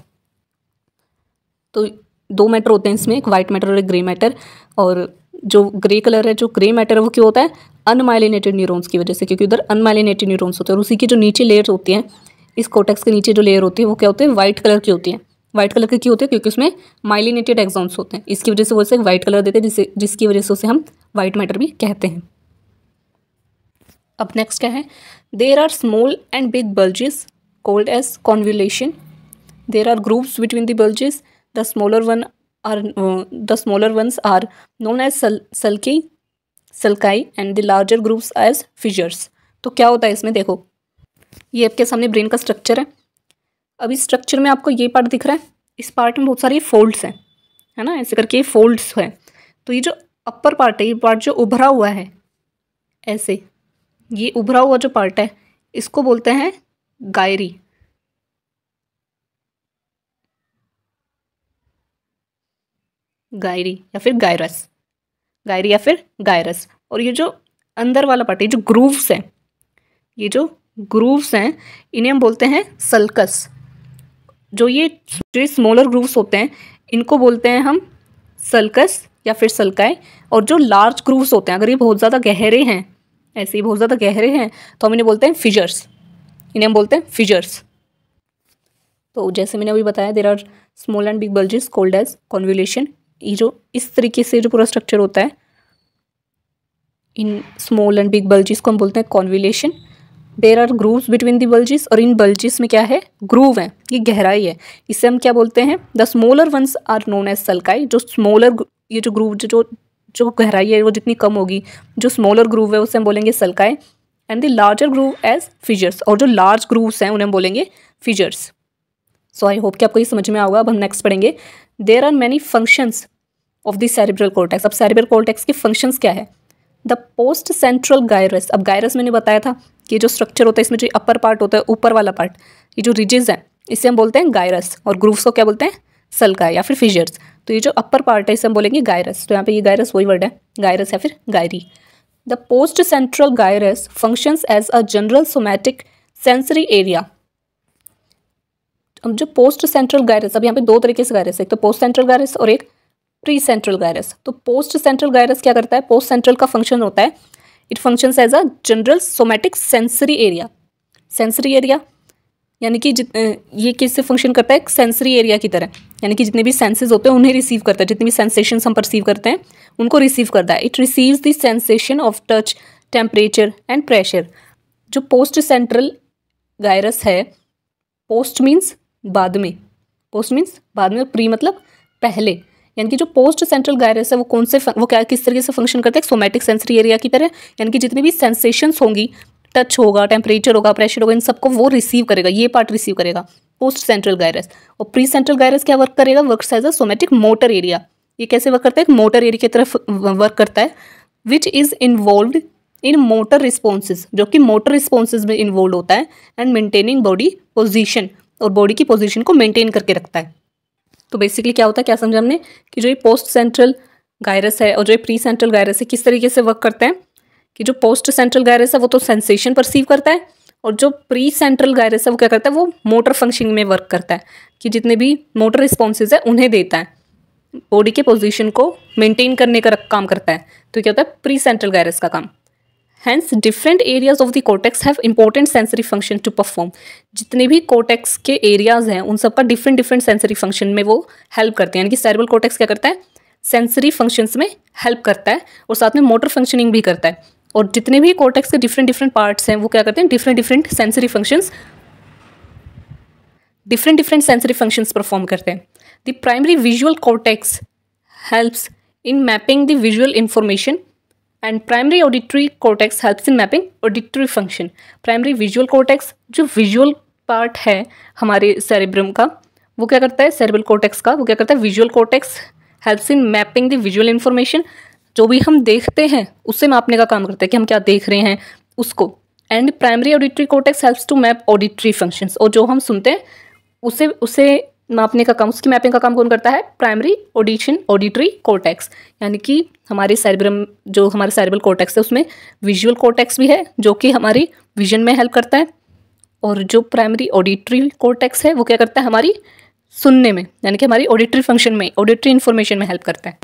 तो दो मैटर होते हैं इसमें एक वाइट मैटर और एक ग्रे मैटर और जो ग्रे कलर है जो ग्रे मैटर है वो क्यों होता है अनमाइलिनेटेड न्यूरोन्स की वजह से क्योंकि उधर अनमाइलिनेटेड न्यूरोन्स होते हैं और उसी की जो नीचे लेयर्स होती हैं इस कोटेक्स के नीचे जो लेयर होती है वो क्या होते हैं वाइट कलर की होती है व्हाइट कलर के क्यों होते हैं क्योंकि उसमें माइलिनेटेड एग्जॉम्स होते हैं इसकी वजह से वो इसे वाइट कलर देते हैं जिससे जिसकी वजह से उसे हम व्हाइट मैटर भी कहते हैं अब नेक्स्ट क्या है there are small and big bulges called as convolution there are grooves between the bulges the smaller one are the smaller ones are known as sulci sulci and the larger grooves as fissures तो क्या होता है इसमें देखो ये आपके सामने brain का स्ट्रक्चर है अब इस स्ट्रक्चर में आपको ये पार्ट दिख रहा है इस पार्ट में बहुत सारे फोल्ड्स हैं है ना ऐसे करके ये फोल्ड्स है तो ये जो अपर पार्ट है ये पार्ट जो उभरा हुआ है ऐसे ये उभरा हुआ जो पार्ट है इसको बोलते हैं गायरी गायरी या फिर गायरस गायरी या फिर गायरस और ये जो अंदर वाला पार्ट है जो ग्रूव्स है ये जो ग्रूव्स हैं इन्हें हम बोलते हैं सल्कस जो ये जो स्मॉलर ग्रूव्स होते हैं इनको बोलते हैं हम सल्कस या फिर सल्काए और जो लार्ज ग्रूव्स होते हैं अगर ये बहुत ज़्यादा गहरे हैं ऐसे ही बहुत ज़्यादा गहरे हैं तो हम इन्हें बोलते हैं फिजर्स इन्हें हम बोलते हैं फिजर्स तो जैसे मैंने अभी बताया there are small and big bulges called as convolution ये जो इस तरीके से जो पूरा स्ट्रक्चर होता है इन स्मॉल एंड बिग बल्जिस को हम बोलते हैं convolution there are grooves between the bulges और इन बल्जिस में क्या है ग्रूव है ये गहराई है इससे हम क्या बोलते हैं the smaller ones are known as sulci जो स्मॉलर ये जो ग्रूव जो जो गहराई है वो जितनी कम होगी जो स्मॉलर ग्रूव है उसे हम बोलेंगे sulci and the larger groove as fissures और जो लार्ज ग्रूव्स हैं उन्हें हम बोलेंगे फिजर्स सो आई होप कि आपको ये समझ में आऊगा अब हम नेक्स्ट पढ़ेंगे there are many functions of the cerebral cortex अब सेरिब्रल कॉर्टेक्स के फंक्शंस क्या है द पोस्ट सेंट्रल गायरस अब गायरस मैंने बताया था कि जो स्ट्रक्चर होता है इसमें जो अपर पार्ट होता है ऊपर वाला पार्ट ये जो रिजेज है इसे हम बोलते हैं गायरस और ग्रूव्स को क्या बोलते हैं सलका या फिर फिजर्स तो ये जो अपर पार्ट है इसे हम बोलेंगे गायरस तो यहाँ पे ये गायरस वही वर्ड है गायरस या फिर gyri the post central gyrus function as a general somatic sensory area अब जो पोस्ट सेंट्रल गायरस अब यहाँ पे दो तरीके से गायरस एक तो पोस्ट सेंट्रल गायरस और एक प्री सेंट्रल गायरस तो पोस्ट सेंट्रल गायरस क्या करता है पोस्ट सेंट्रल का फंक्शन होता है it functions as a general somatic sensory area sensory area यानी कि जित ये किससे फंक्शन करता है सेंसरी एरिया की तरह यानी कि जितने भी सेंसेस होते हैं उन्हें रिसीव करता है जितनी भी सेंसेशन हम परसीव करते हैं उनको रिसीव करता है it receives the sensation of touch temperature and pressure जो पोस्ट सेंट्रल गायरस है पोस्ट मीन्स बाद में पोस्ट मीन्स बाद में प्री मतलब पहले यानी कि जो पोस्ट सेंट्रल गायरस है वो कौन से वो क्या किस तरीके से फंक्शन करते हैं सोमेटिक सेंसरी एरिया की तरह यानी कि जितनी भी सेंसेशंस होंगी टच होगा टेम्परेचर होगा प्रेशर होगा इन सबको वो रिसीव करेगा ये पार्ट रिसीव करेगा पोस्ट सेंट्रल गायरस और प्री सेंट्रल गायरस क्या वर्क करेगा work as a somatic motor area ये कैसे वर्क करता है एक मोटर एरिया की तरफ वर्क करता है which is involve in motor responses जो कि मोटर रिस्पॉन्सेज में इन्वॉल्व होता है एंड मेंटेनिंग बॉडी पोजिशन और बॉडी की पोजिशन को मेंटेन करके रखता है तो बेसिकली क्या होता है क्या समझा हमने कि जो ये पोस्ट सेंट्रल गायरस है और जो ये प्री सेंट्रल गायरस है किस तरीके से वर्क करते हैं कि जो पोस्ट सेंट्रल गायरस है वो तो सेंसेशन परसीव करता है और जो प्री सेंट्रल गायरस है वो क्या करता है वो मोटर फंक्शनिंग में वर्क करता है कि जितने भी मोटर रिस्पॉन्सेज है उन्हें देता है बॉडी के पोजिशन को मेनटेन करने का काम करता है तो क्या होता है प्री सेंट्रल गायरस का काम hence different areas of the cortex have important sensory function to perform जितने भी कोटेक्स के एरियाज हैं उन सब पर डिफरेंट डिफरेंट सेंसरी फंक्शन में वो हेल्प करते हैं यानी कि सैरबल कोटेक्स क्या करता है सेंसरी फंक्शंस में हेल्प करता है और साथ में मोटर फंक्शनिंग भी करता है और जितने भी कोटेक्स के डिफरेंट डिफरेंट पार्ट्स हैं वो क्या करते हैं different different sensory functions different different sensory functions perform करते हैं the primary visual cortex helps in mapping the visual information and primary auditory cortex helps in mapping auditory function primary visual cortex जो visual part है हमारे cerebrum का वो क्या करता है सेरेब्रल कोटेक्स का वो क्या करता है visual cortex helps in mapping the visual information जो भी हम देखते हैं उससे मापने का काम करता है कि हम क्या देख रहे हैं उसको and primary auditory cortex helps to map auditory functions और जो हम सुनते हैं उसे उसे मापने का काम उसकी मैपिंग का काम कौन करता है प्राइमरी ऑडिशन ऑडिटरी कोटेक्स यानी कि हमारे साइब्रम जो हमारे साइबल कोटेक्स है उसमें विजुअल कोटेक्स भी है जो कि हमारी विजन में हेल्प करता है और जो प्राइमरी ऑडिटरी कोटेक्स है वो क्या करता है हमारी सुनने में यानी कि हमारी ऑडिटरी फंक्शन में ऑडिटरी इन्फॉर्मेशन में हेल्प करता है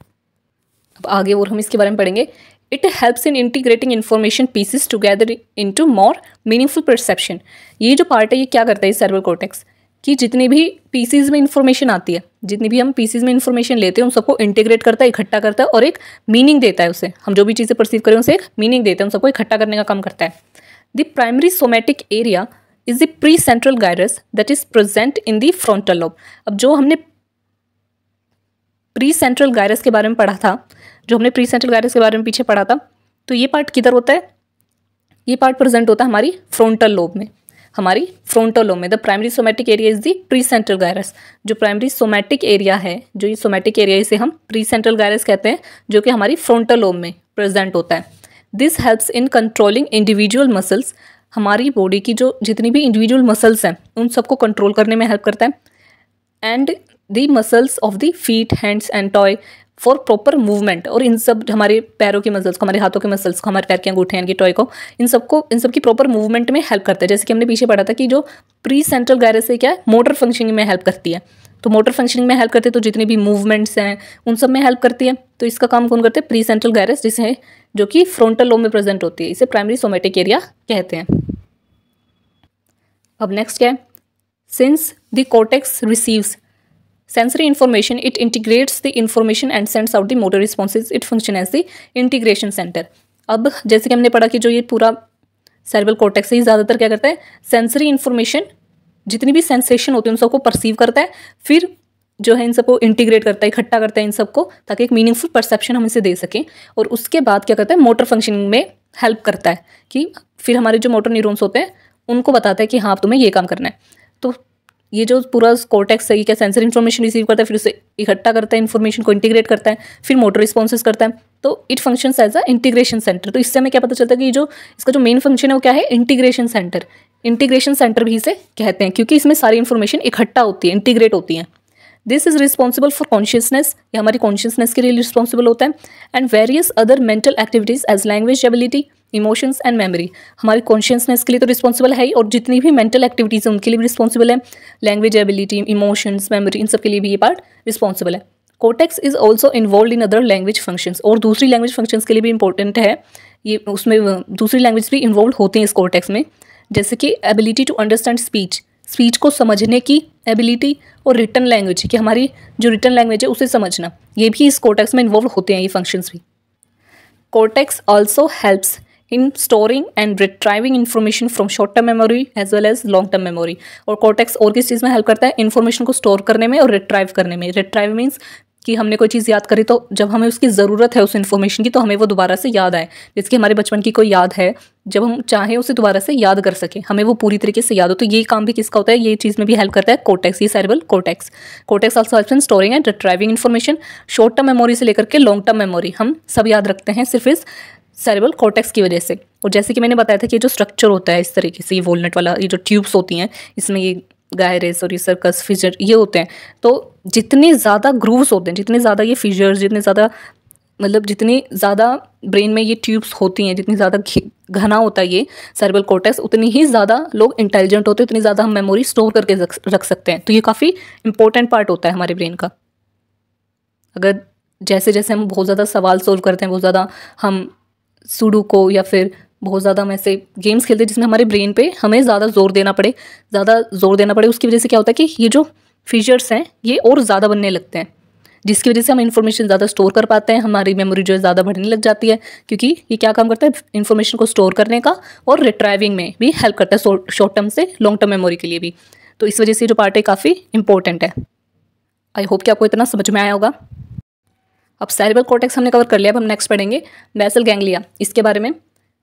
अब आगे और हम इसके बारे में पढ़ेंगे it helps in integrating information pieces together into more meaningful perception ये जो पार्ट है ये क्या करता है सर्वर कोटेक्स कि जितनी भी पीसीज में इंफॉर्मेशन आती है जितनी भी हम पीसीज में इंफॉर्मेशन लेते हैं उन सबको इंटीग्रेट करता है इकट्ठा करता है और एक मीनिंग देता है उसे हम जो भी चीज़ें परसीव करें उसे एक मीनिंग देता है उन सबको इकट्ठा करने का काम करता है the primary somatic area is the pre central gyrus that is present in the frontal lobe अब जो हमने प्री सेंट्रल गायरस के बारे में पढ़ा था जो हमने प्री सेंट्रल गायरस के बारे में पीछे पढ़ा था तो ये पार्ट किधर होता है ये पार्ट प्रेजेंट होता है हमारी फ्रंटल लोब में हमारी फ्रोंटोलोम में the primary somatic area is the pre central gyrus जो प्राइमरी सोमेटिक एरिया है जो ये सोमेटिक एरिया इसे हम प्री सेंट्रल गायरस कहते हैं जो कि हमारी फ्रोंटोलोम में प्रेजेंट होता है this helps in controlling individual muscles हमारी बॉडी की जो जितनी भी इंडिविजुअल मसल्स हैं उन सबको कंट्रोल करने में हेल्प करता है and the muscles of the feet hands and toe for proper movement और इन सब हमारे पैरों के मसल्स को हमारे हाथों के मसल्स को हमारे पैर के अंगूठे हैं कि टॉय को इन सबको इन सब की प्रॉपर मूवमेंट में हेल्प करता है जैसे कि हमने पीछे पढ़ा था कि जो प्री सेंट्रल गायरस से क्या है मोटर फंक्शनिंग में हेल्प करती है तो मोटर फंक्शनिंग में हेल्प करती है तो जितने भी मूवमेंट्स हैं उन सब में हेल्प करती है तो इसका काम कौन करते हैं प्री सेंट्रल गायरस जिसे जो कि फ्रंटल लोब में प्रेजेंट होती है इसे प्राइमरी सोमेटिक एरिया कहते हैं अब नेक्स्ट क्या है since the cortex receives sensory information it integrates the information and sends out the motor responses it function as the integration center अब जैसे कि हमने पढ़ा कि जो ये पूरा सेरेब्रल कॉर्टेक्स है ये ज़्यादातर क्या करता है सेंसरी इन्फॉर्मेशन जितनी भी सेंसेशन होती है उन सबको परसीव करता है फिर जो है इन सबको इंटीग्रेट करता है इकट्ठा करता है इन सबको ताकि एक मीनिंगफुल परसेप्शन हम इसे दे सकें और उसके बाद क्या करता है मोटर फंक्शनिंग में हेल्प करता है कि फिर हमारे जो मोटर न्यूरोन्स होते हैं उनको बताता है कि हाँ तुम्हें ये काम करना है तो ये जो पूरा कोर्टेक्स है क्या सेंसर इन्फॉर्मेशन रिसीव करता है फिर उसे इकट्ठा करता है इन्फॉर्मेशन को इंटीग्रेट करता है फिर मोटर रिस्पॉन्सेज करता है तो it function as a integration centre तो इससे हमें क्या पता चलता है कि जो इसका जो मेन फंक्शन है वो क्या है इंटीग्रेशन सेंटर इंटीग्रेशन सेंटर भी इसे कहते हैं क्योंकि इसमें सारी इन्फॉर्मेशन इकट्ठा होती है इंटीग्रेट होती है this is responsible for consciousness ये हमारी कॉन्शियसनेस के लिए रिस्पॉन्सिबल होता है and various other mental activities as language ability emotions and memory हमारी कॉन्शियसनेस के लिए तो रिस्पॉन्सिबल है ही और जितनी भी मेंटल एक्टिविटीज़ हैं उनके लिए भी रिस्पॉन्सिबल है लैंग्वेज एबिलिटी इमोशंस मेमोरी इन सब के लिए भी ये पार्ट रिस्पॉन्सिबल है cortex is also involve in other language functions और दूसरी लैंग्वेज फंक्शंस के लिए भी इंपॉर्टेंट है ये उसमें दूसरी लैंग्वेज भी इन्वॉल्व होते हैं इस कोटेक्स में जैसे कि ability to understand speech speech को समझने की एबिलिटी और रिटर्न लैंग्वेज कि हमारी जो रिटर्न लैंग्वेज है उसे समझना ये भी इस कोटेक्स में इन्वॉल्व होते हैं ये फंक्शंस भी cortex also helps in storing and retrieving information from short term memory as well as long term memory और कोटेक्स और किस चीज़ में हेल्प करता है इन्फॉर्मेशन को स्टोर करने में और रिट्राइव करने में रिट्राइव मीन्स कि हमने कोई चीज़ याद करी तो जब हमें उसकी ज़रूरत है उस इन्फॉर्मेशन की तो हमें वो दोबारा से याद आए जिसकी हमारे बचपन की कोई याद है जब हम चाहें उसे दोबारा से याद कर सकें हमें वो पूरी तरीके से याद हो तो ये काम भी किसका होता है ये चीज़ में भी हेल्प करता है कोटेक्स ये cerebral cortex cortex also help in storing and retrieving information short term memory से लेकर के लॉन्ग टर्म मेमोरी हम सब याद रखते हैं सिर्फ इस सेरेबल कोटेक्स की वजह से और जैसे कि मैंने बताया था कि जो स्ट्रक्चर होता है इस तरीके से ये वोलनट वाला ये जो ट्यूब्स होती हैं इसमें ये गायरेस और ये सर्कस फिजर ये होते हैं तो जितने ज़्यादा ग्रूव्स होते हैं जितने ज़्यादा ये फिजर्स जितने ज़्यादा मतलब जितनी ज़्यादा ब्रेन में ये ट्यूब्स होती हैं जितनी ज़्यादा घना होता है ये सर्बल कोटेक्स उतनी ही ज़्यादा लोग इंटेलिजेंट होते हैं उतनी ज़्यादा हम मेमोरी स्टोर करके रख सकते हैं तो ये काफ़ी इंपॉर्टेंट पार्ट होता है हमारे ब्रेन का अगर जैसे जैसे हम बहुत ज़्यादा सवाल सोल्व करते हैं बहुत ज़्यादा हम सुडू को या फिर बहुत ज़्यादा हम ऐसे गेम्स खेलते हैं जिसमें हमारे ब्रेन पे हमें ज़्यादा जोर देना पड़े ज़्यादा जोर देना पड़े उसकी वजह से क्या होता है कि ये जो फीचर्स हैं ये और ज़्यादा बनने लगते हैं जिसकी वजह से हम इन्फॉर्मेशन ज़्यादा स्टोर कर पाते हैं हमारी मेमोरी जो है ज़्यादा बढ़ने लग जाती है क्योंकि ये क्या काम करता है इन्फॉर्मेशन को स्टोर करने का और रिट्राइविंग में भी हेल्प करता है शॉर्ट टर्म से लॉन्ग टर्म मेमोरी के लिए भी तो इस वजह से जो पार्ट है काफ़ी इंपॉर्टेंट है आई होप कि आपको इतना समझ में आया होगा अब सैरिबल कॉटेक्स हमने कवर कर लिया अब हम नेक्स्ट पढ़ेंगे बैसल गैंगलिया इसके बारे में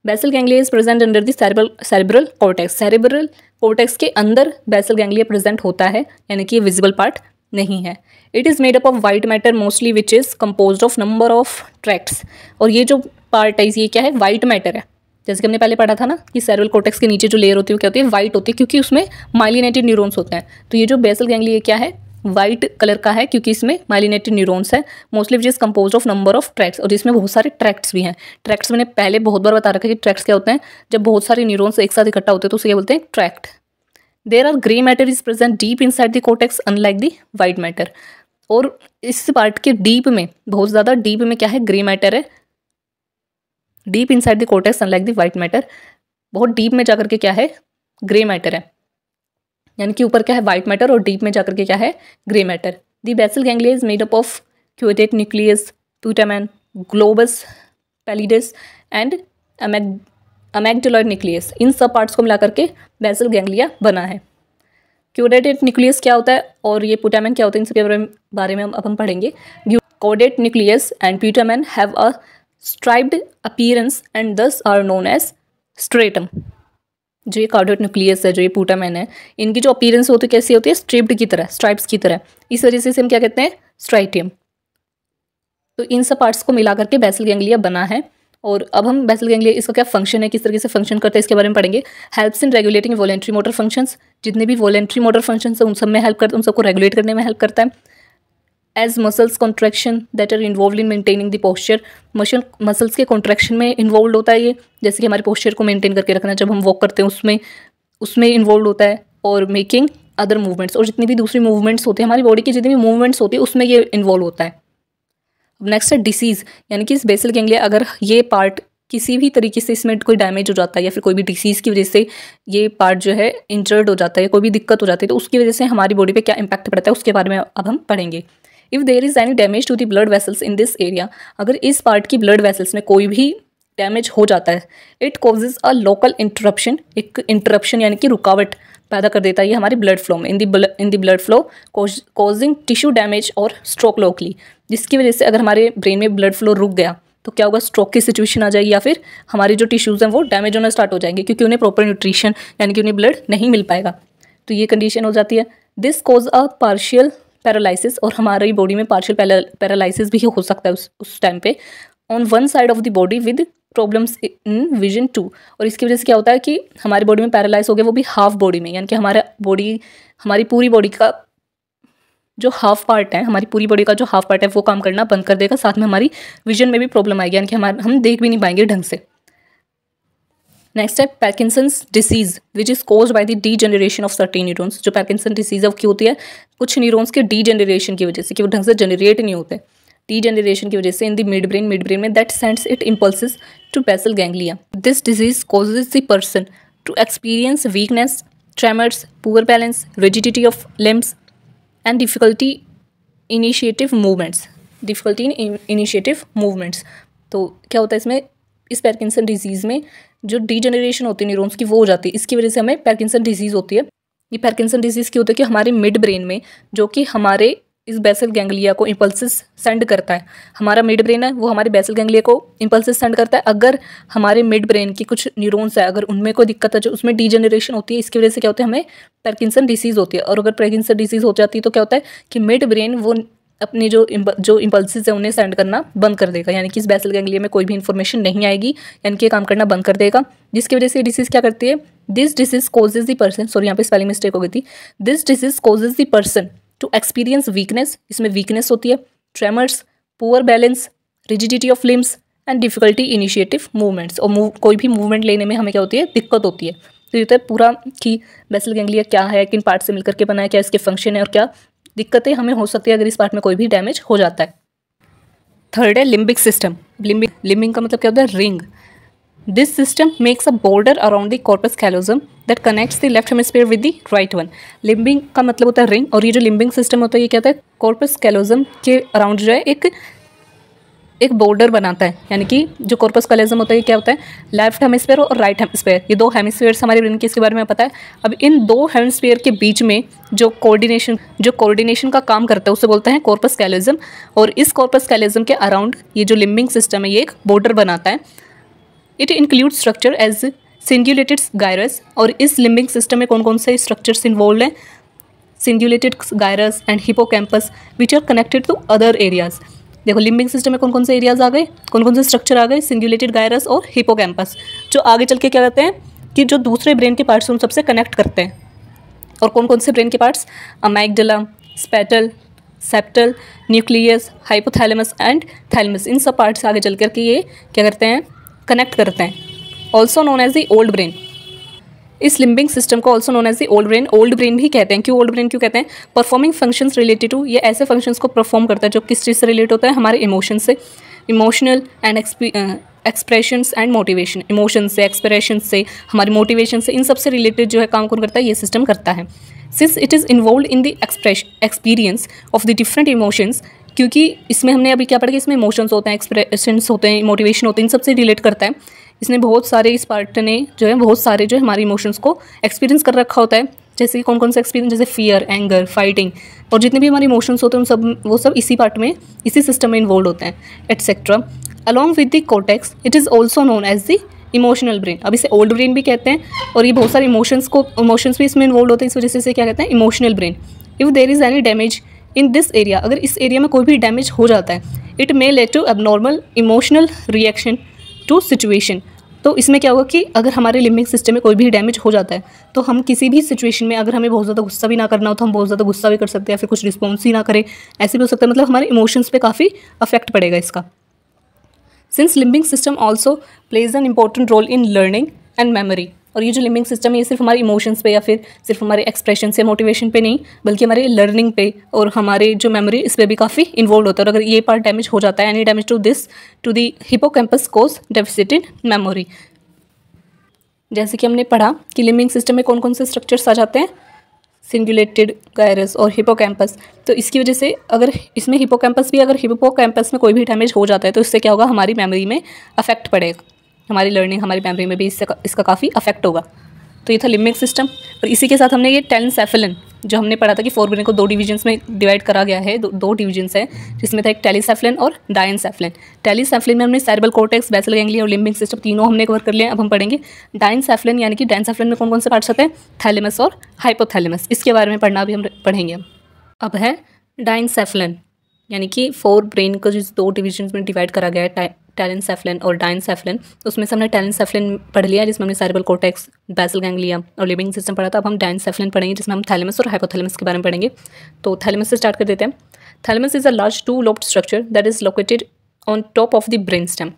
basal ganglia is present under the cerebral cerebral cortex cerebral cortex के अंदर बेसल गैंग्लिया प्रेजेंट होता है यानी कि ये विजिबल पार्ट नहीं है it is made up of white matter mostly which is compose of number of tracts और ये जो पार्ट है ये क्या है वाइट मैटर है जैसे कि हमने पहले पढ़ा था ना कि सेरेबल कोटेक्स के नीचे जो लेयर होती है वो क्या होती है वाइट होती है क्योंकि उसमें माइलिनेटेड न्यूरोन्स होते हैं तो ये जो बेसल गैंग्लिया क्या है वाइट कलर का है क्योंकि इसमें माइलिनेटेड न्यूरोन्स है mostly which is compose of number of tracts और इसमें बहुत सारे ट्रैक्ट्स भी हैं ट्रैक्ट्स मैंने पहले बहुत बार बता रखा है कि ट्रैक्ट्स क्या होते हैं जब बहुत सारे न्यूरोन्स एक साथ इकट्ठा होते हैं तो उसे क्या बोलते हैं tract there are grey matter is present deep inside the cortex unlike the white matter और इस पार्ट के डीप में बहुत ज़्यादा डीप में क्या है ग्रे मैटर है deep inside the cortex unlike the white matter बहुत डीप में जाकर के क्या है ग्रे मैटर है यानी कि ऊपर क्या है वाइट मैटर और डीप में जाकर के क्या है grey matter the basal ganglia is made up of caudate nucleus putamen globus pallidus and amyg amygdaloid nucleus इन सब पार्ट्स को मिलाकर के बेसल गैंगलिया बना है क्यूडेटेड न्यूक्लियस क्या होता है और ये पुटामैन क्या होता है इन सबके बारे में हम अब हम पढ़ेंगे caudate nucleus and putamen have a striped appearance and these are known as striatum जो ये कार्डोट न्यूक्लियस है जो ये मैन है इनकी जो अपीरेंस होती है कैसी होती है स्ट्रिप्ड की तरह स्ट्राइप्स की तरह इस वजह से इसे हम क्या कहते हैं स्ट्राइटियम तो इन सब पार्ट्स को मिला करके बैसल गैंग्लिया बना है और अब हम बैसल गैंग्लिया इसका क्या फंक्शन है किस तरीके से फंक्शन करता है इसके बारे में पढ़ेंगे helps in regulating voluntary motor functions जितने भी वॉलेंट्री मोटर फंक्शंस हैं उन सब में हेल्प करता है उन सबको रेगुलेट करने में हेल्प करता है as muscles contraction that are involve in maintaining the posture motion muscles के कॉन्ट्रैक्शन में इन्वॉल्व होता है ये जैसे कि हमारे पोस्चर को मेंटेन करके रखना जब हम वॉक करते हैं उसमें उसमें इन्वॉल्व होता है और मेकिंग अदर मूवमेंट्स और जितनी भी दूसरी मूवमेंट्स होती है हमारी बॉडी की जितनी भी मूवमेंट्स होती है उसमें ये इन्वॉल्व होता है अब नेक्स्ट है डिसीज़ यानी कि इस बेसल गैंग्लिया अगर ये पार्ट किसी भी तरीके से इसमें कोई डैमेज हो जाता है या फिर कोई भी डिसीज़ की वजह से ये पार्ट जो है इंजर्ड हो जाता है कोई भी दिक्कत हो जाती है तो उसकी वजह से हमारी बॉडी पे क्या इम्पैक्ट पड़ता है उसके बारे में अब हम पढ़ेंगे if there is any damage to the blood vessels in this area अगर इस पार्ट की ब्लड वेसल्स में कोई भी डैमेज हो जाता है it causes a local interruption एक इंटरप्शन यानी कि रुकावट पैदा कर देता है ये हमारे ब्लड फ्लो में in the in the blood flow causing tissue damage और स्ट्रोक लोकली जिसकी वजह से अगर हमारे ब्रेन में ब्लड फ्लो रुक गया तो क्या होगा स्ट्रोक की सिचुएशन आ जाएगी या फिर हमारे जो टिश्यूज़ हैं वो डैमेज होना स्टार्ट हो जाएंगे क्योंकि उन्हें प्रॉपर न्यूट्रिशन यानी कि उन्हें ब्लड नहीं मिल पाएगा तो ये कंडीशन हो जाती है this cause a partial paralysis और हमारी बॉडी में पार्शियल पैरालिसिस भी हो सकता है उस उस टाइम पे on one side of the body with problems in vision too और इसकी वजह से क्या होता है कि हमारी बॉडी में पैरालाइज हो गया वो भी हाफ बॉडी में यानी कि हमारा बॉडी हमारी पूरी बॉडी का जो हाफ पार्ट है हमारी पूरी बॉडी का जो हाफ पार्ट है वो काम करना बंद कर देगा साथ में हमारी विजन में भी प्रॉब्लम आएगी यानी कि हमारे हम देख भी नहीं पाएंगे ढंग से नेक्स्ट है Parkinson's disease which is cause by the degeneration of certain neurons जो पैकिसन डिसीज है वो क्यों होती है कुछ न्यूरोन्स के डी जनरेशन की वजह से कि वो ढंग से जनरेट नहीं होते डी जनरेशन की वजह से in the mid brain mid brain में that sends it impulses to basal ganglia this disease causes the person to experience weakness tremors poor balance rigidity of limbs and difficulty initiative movements difficulty in initiative movements तो क्या होता है इसमें इस पैर्किसन disease में जो degeneration होती है न्यूरोन्स की वो हो जाती है इसकी वजह से हमें पैर्किंसन डिजीज़ होती है ये पैर्किंसन डिजीज़ की होती है कि हमारे मिड ब्रेन में जो कि हमारे इस बेसल गैंगलिया को इम्पल्सिस सेंड करता है हमारा मिड ब्रेन है वो हमारे बेसल गैंगलिया को इम्पल्सिस सेंड करता है अगर हमारे मिड ब्रेन की कुछ न्यूरोन्स है अगर उनमें कोई दिक्कत है जो उसमें डीजनरेशन होती है इसकी वजह से क्या होता है हमें पैर्किंसन डिसीज़ होती है और अगर पैर्किंसन डिसीज़ हो जाती है तो क्या होता है कि मिड ब्रेन वो अपने जो जो इम्पल्सिस हैं उन्हें सेंड करना बंद कर देगा यानी कि इस बैसल गैंग्लिया में कोई भी इन्फॉर्मेशन नहीं आएगी यानी कि काम करना बंद कर देगा जिसकी वजह से डिसीज़ क्या करती है this disease causes the person sorry यहाँ पे स्पेलिंग मिस्टेक हो गई थी this disease causes the person to experience weakness इसमें वीकनेस होती है tremors poor balance rigidity of limbs and difficulty initiative movements और मूव कोई भी मूवमेंट लेने में हमें क्या होती है दिक्कत होती है तो ये तो पूरा कि बेसल गैंग्लिया क्या है किन पार्ट से मिलकर के बनाया क्या इसके फंक्शन है और क्या दिक्कतें हमें हो सकती है अगर इस पार्ट में कोई भी डैमेज हो जाता है थर्ड है लिम्बिक सिस्टम लिम्बिक लिम्बिंग का मतलब क्या होता है रिंग this system makes a border around the corpus callosum that connects the left hemisphere with the right one limbic का मतलब होता है रिंग और ये जो लिम्बिंग सिस्टम होता है ये क्या होता है कॉर्पस कैलोजम के अराउंड जो है एक एक बॉर्डर बनाता है यानी कि जो कॉर्पस कलेजम होता है क्या होता है लेफ्ट हेमिसफेयर और राइट हेमिसफेयर ये दो हेमिसफेयर्स हमारे ब्रेन के इसके बारे में पता है अब इन दो हेमिसफेयर के बीच में जो कोऑर्डिनेशन जो कोऑर्डिनेशन का काम करता है उसे बोलते हैं कॉर्पस कैलिज्म और इस कॉर्पस कैलिज्म के अराउंड ये जो लिम्बिंग सिस्टम है ये एक बॉर्डर बनाता है it include structure as cingulated gyrus और इस लिम्बिंग सिस्टम में कौन कौन से स्ट्रक्चर्स इन्वॉल्व हैं cingulated gyrus and hippocampus which are connected to other areas देखो लिम्बिंग सिस्टम में कौन कौन से एरियाज आ गए कौन कौन से स्ट्रक्चर आ गए सिंगुलेटेड गायरस और हिपोकैम्पस जो आगे चल के क्या कहते हैं कि जो दूसरे ब्रेन के पार्ट्स उन सबसे कनेक्ट करते हैं और कौन कौन से ब्रेन के parts amygdala septal septal nucleus hypothalamus and thalamus इन सब पार्ट्स आगे चल करके ये क्या करते हैं कनेक्ट करते हैं also known as the old brain इस लिम्बिंग सिस्टम को also known as the old brain old brain भी कहते हैं क्यों ओल्ड ब्रेन क्यों कहते हैं परफॉर्मिंग फंक्शंस रिलेटेड टू ये ऐसे फंक्शंस को परफॉर्म करता है जो किस चीज़ से रिलेट होता है हमारे इमोशन से emotional and expression and motivation emotion से एक्सप्रेशन से हमारी मोटिवेशन से इन सब से रिलेटेड जो है काम कौन करता है ये सिस्टम करता है since it is involve in the express experience of the different emotions क्योंकि इसमें हमने अभी क्या पढ़ा कि इसमें इमोशंस होते हैं एक्सप्रेशंस होते हैं मोटिवेशन होते हैं इन सबसे रिलेट करता है इसने बहुत सारे इस पार्ट ने जो है बहुत सारे जो है हमारे इमोशंस को एक्सपीरियंस कर रखा होता है जैसे कि कौन कौन से एक्सपीरियंस जैसे फियर एंगर फाइटिंग और जितने भी हमारे इमोशंस होते हैं उन सब वो सब इसी पार्ट में इसी सिस्टम में इन्वॉल्व होते हैं etcetera along with the cortex it is also known as the emotional brain अब इसे ओल्ड ब्रेन भी कहते हैं और ये बहुत सारे इमोशंस को इमोशंस भी इसमें इन्वॉल्व होते हैं इस वजह से इसे क्या कहते हैं emotional brain if there is any damage in this area अगर इस एरिया में कोई भी डैमेज हो जाता है it may let to abnormal emotional reaction to situation तो इसमें क्या होगा कि अगर हमारे लिम्बिक सिस्टम में कोई भी डैमेज हो जाता है तो हम किसी भी सिचुएशन में अगर हमें बहुत ज़्यादा गुस्सा भी ना करना हो तो हम बहुत ज़्यादा गुस्सा भी कर सकते हैं या फिर कुछ रिस्पॉन्स ही ना करें ऐसे भी हो सकता है मतलब हमारे इमोशंस पे काफ़ी अफेक्ट पड़ेगा इसका since limbic system also plays an important role in learning and memory और ये जो लिमिंग सिस्टम है ये सिर्फ हमारे इमोशंस पे या फिर सिर्फ हमारे एक्सप्रेशन से मोटिवेशन पे नहीं बल्कि हमारे लर्निंग पे और हमारे जो मेमोरी इस पर भी काफ़ी इन्वॉल्व होता है और अगर ये पार्ट डैमेज हो जाता है any damage to this to the hippocampus deficit deficited memory जैसे कि हमने पढ़ा कि लिमिंग सिस्टम में कौन कौन से स्ट्रक्चर्स आ जाते हैं सिंगुलेटेड गायरस और हिपोकैम्पस तो इसकी वजह से अगर इसमें हिपोकैम्पस भी अगर हिपोकैम्पस में कोई भी डैमेज हो जाता है तो इससे क्या होगा हमारी मेमोरी में अफेक्ट पड़ेगा हमारी लर्निंग हमारी मेमरी में भी इससे इसका काफ़ी अफेक्ट होगा तो ये था लिम्बिक सिस्टम और इसी के साथ हमने ये टेन सेफेलिन जो हमने पढ़ा था कि फोर ब्रेन को दो डिवीजन्स में डिवाइड करा गया है दो, दो डिवीजन्स है जिसमें था एक टेलीसेफलिन और डायनसेफलिन टेलीसेफलिन में हमने सैरबल कोटेक्स बेसल गैंगली और लिम्बिक सिस्टम तीनों हमने कवर कर लिया अब हम पढ़ेंगे डायनसेफलिन यानी कि डायनसेफलिन में कौन कौन से पार्ट्स होते हैं थैलेमस और हाइपोथैलेमस इसके बारे में पढ़ना भी हम पढ़ेंगे अब है डाइनसेफलिन यानी कि फोर ब्रेन को जिस दो डिवीजन में डिवाइड करा गया है टैलेंट सेफलिन और डाइन सेफलिन उसमें से हमने टैलेंट सेफलिन पढ़ लिया जिसमें हमने सैरेबल कोटेक्स बैसल गैंग लिया और लिविंग सिस्टम पढ़ा था अब हम डाइन सेफलिन पढ़ेंगे जिसमें हम थैलेमस और हाइपोथैलेमस के बारे में पढ़ेंगे तो थैलेमस से स्टार्ट कर देते हैं thalamus is a large two lobed structure that is located on top of the brain stem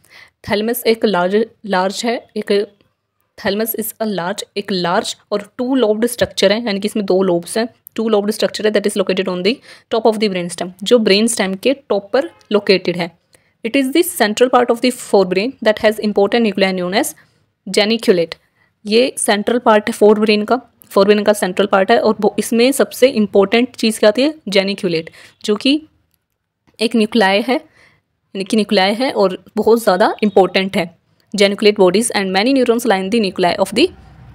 thalamus एक लार्ज लार्ज है एक थैलमस इज अ लार्ज एक लार्ज और टू लोब्ड स्ट्रक्चर है यानी कि इसमें दो लोब्स हैं टू लोब्ड स्ट्रक्चर है that is located on the top of the brain stem जो ब्रेन स्टेम के टॉप पर लोकेटेड है it is the central part of the forebrain that has important nuclei known as geniculate ये central part है four brain का fore brain का central part है और इसमें सबसे इम्पोर्टेंट चीज़ क्या आती है जेनिक्यूलेट जो कि एक न्यूक्लाय है यानी कि न्यूक्लाय है और बहुत ज़्यादा इंपॉर्टेंट है geniculate bodies and many neurons line the nuclei of the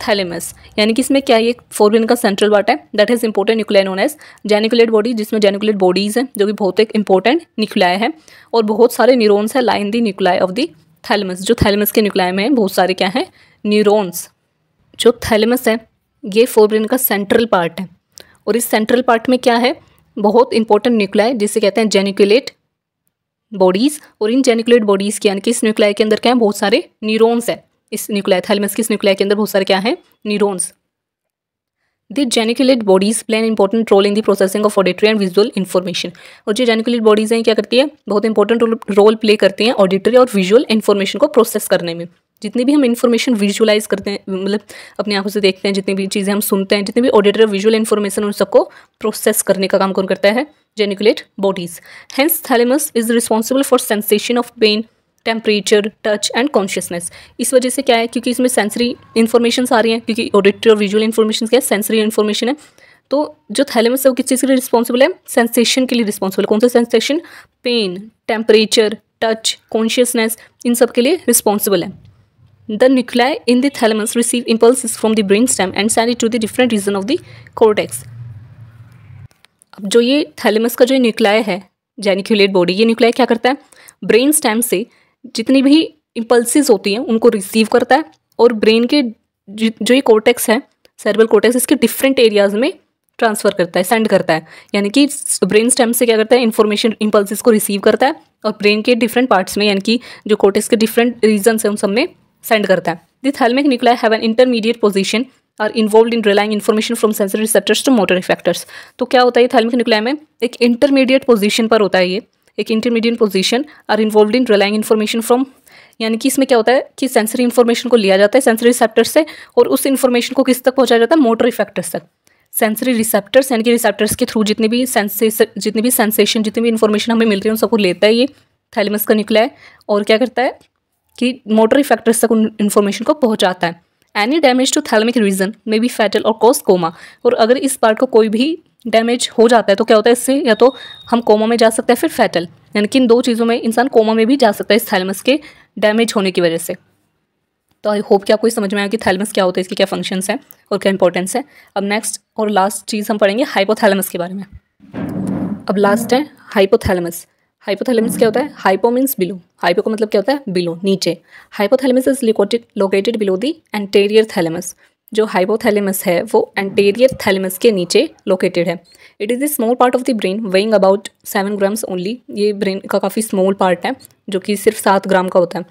thalamus यानी कि इसमें क्या ये फोरग्रीन का सेंट्रल पार्ट है that is important nuclei known as geniculate body जिसमें जेनिकुलेट बॉडीज हैं जो कि बहुत एक इंपॉर्टेंट न्यूक्लिया है और बहुत सारे न्यूरोन्स हैं line the nuclei of the thalamus जो थैलेमस के न्यूक्लाय में बहुत सारे क्या हैं न्यूरोन्स जो थैलेमस है ये फोरब्रेन का सेंट्रल पार्ट है और इस सेंट्रल पार्ट में क्या है बहुत इंपॉर्टेंट न्यूक्लाय जिसे कहते हैं जेनिकुलेट बॉडीज़ और इन जेनिकुलेट बॉडीज़ के यानी कि इस न्यूक्लाय के अंदर क्या है बहुत सारे न्यूरोन्स हैं इस न्यूक्लिया थैलमस के इस न्यूक्लिया के अंदर बहुत सारे क्या है neurons the geniculate bodies play an important role in the processing of auditory and visual information और जो जेनिकुलेट बॉडीज हैं क्या करती है बहुत इंपॉर्टेंट रोल प्ले करती हैं ऑडिटरी और विजुअल इन्फॉर्मेशन को प्रोसेस करने में जितनी भी हम इन्फॉर्मेशन विजुअलाइज करते हैं मतलब अपनी आंखों से देखते हैं जितनी भी चीज़ें हम सुनते हैं जितने भी ऑडिटरी विजुअल इन्फॉर्मेशन उन सबको प्रोसेस करने का काम कौन करता है geniculate bodies hence thalamus is responsible for sensation of pain temperature touch and consciousness इस वजह से क्या है क्योंकि इसमें सेंसरी इन्फॉर्मेशन आ रही हैं क्योंकि ऑडिटरी और विजुअल इन्फॉर्मेशन क्या है सेंसरी इन्फॉर्मेशन है तो जो थैलेमस है वो किस चीज़ के लिए रिस्पॉन्सिबल है सेंसेशन के लिए रिस्पॉन्सिबल कौन सा sensation pain temperature touch consciousness इन सब के लिए रिस्पॉन्सिबल है nuclei in the thalamus receive impulse from the brain stem and send it to the different region of the cortex अब जो ये थैलेमस का जो न्यूक्लाई है जैनिक्यूलेट बॉडी ये न्यूक्लाई क्या करता है ब्रेन स्टेम से जितनी भी इम्पल्सिस होती हैं उनको रिसीव करता है और ब्रेन के जो ये कोटेक्स है सर्वल कोटेक्स इसके डिफरेंट एरियाज में ट्रांसफ़र करता है सेंड करता है यानी कि ब्रेन स्टेम से क्या करता है इन्फॉर्मेशन इम्पल्सिस को रिसीव करता है और ब्रेन के डिफरेंट पार्ट्स में यानी कि जो कोटेक्स के डिफरेंट रीजन हैं उन सब में सेंड करता है this thalamic nuclei have an intermediate position are involve in relaying information from sensory receptors to motor effectors तो क्या होता है थैलमिक न्यूक्लिया में एक इंटरमीडिएट पोजीशन पर होता है ये एक intermediate position are involve in relaying information from यानी कि इसमें क्या होता है कि सेंसरी इन्फॉर्मेशन को लिया जाता है सेंसरी रिसेप्टर से और उस इन्फॉर्मेशन को किस तक पहुँचाया जाता है मोटर इफेक्टर्स तक सेंसरी रिसेप्टर्स यानी कि रिसेप्टर्स के थ्रू जितने भी सेंसेस भी सेंसेशन जितनी भी इन्फॉर्मेशन हमें मिलती है उन सबको लेता है ये थैलेमस का निकला है और क्या करता है कि मोटर इफेक्टर्स तक उन इन्फॉर्मेशन को पहुँचाता है any damage to thalamic region may be fatal और कॉस कोमा और अगर इस पार्ट को कोई भी डैमेज हो जाता है तो क्या होता है इससे या तो हम कोमा में जा सकते हैं फिर फैटल यानी कि इन दो चीज़ों में इंसान कोमा में भी जा सकता है इस थैलमस के डैमेज होने की वजह से तो आई होप कि आपको समझ में आया कि थैलमस क्या होता है इसके क्या फंक्शंस हैं और क्या इंपॉर्टेंस है अब नेक्स्ट और लास्ट चीज़ हम पढ़ेंगे हाइपोथैलमस के बारे में अब लास्ट है हाइपोथैलमस हाइपोथैलमस क्या होता है हाइपो मीन्स बिलो हाइपो का मतलब क्या होता है बिलो नीचे hypothalamus is located located below the anterior thalamus जो हाइपोथैलेमस है वो एंटेरियर थैलेमस के नीचे लोकेटेड है it is the small part of the brain weighing about seven grams only ये ब्रेन का काफ़ी स्मॉल पार्ट है जो कि सिर्फ सात ग्राम का होता है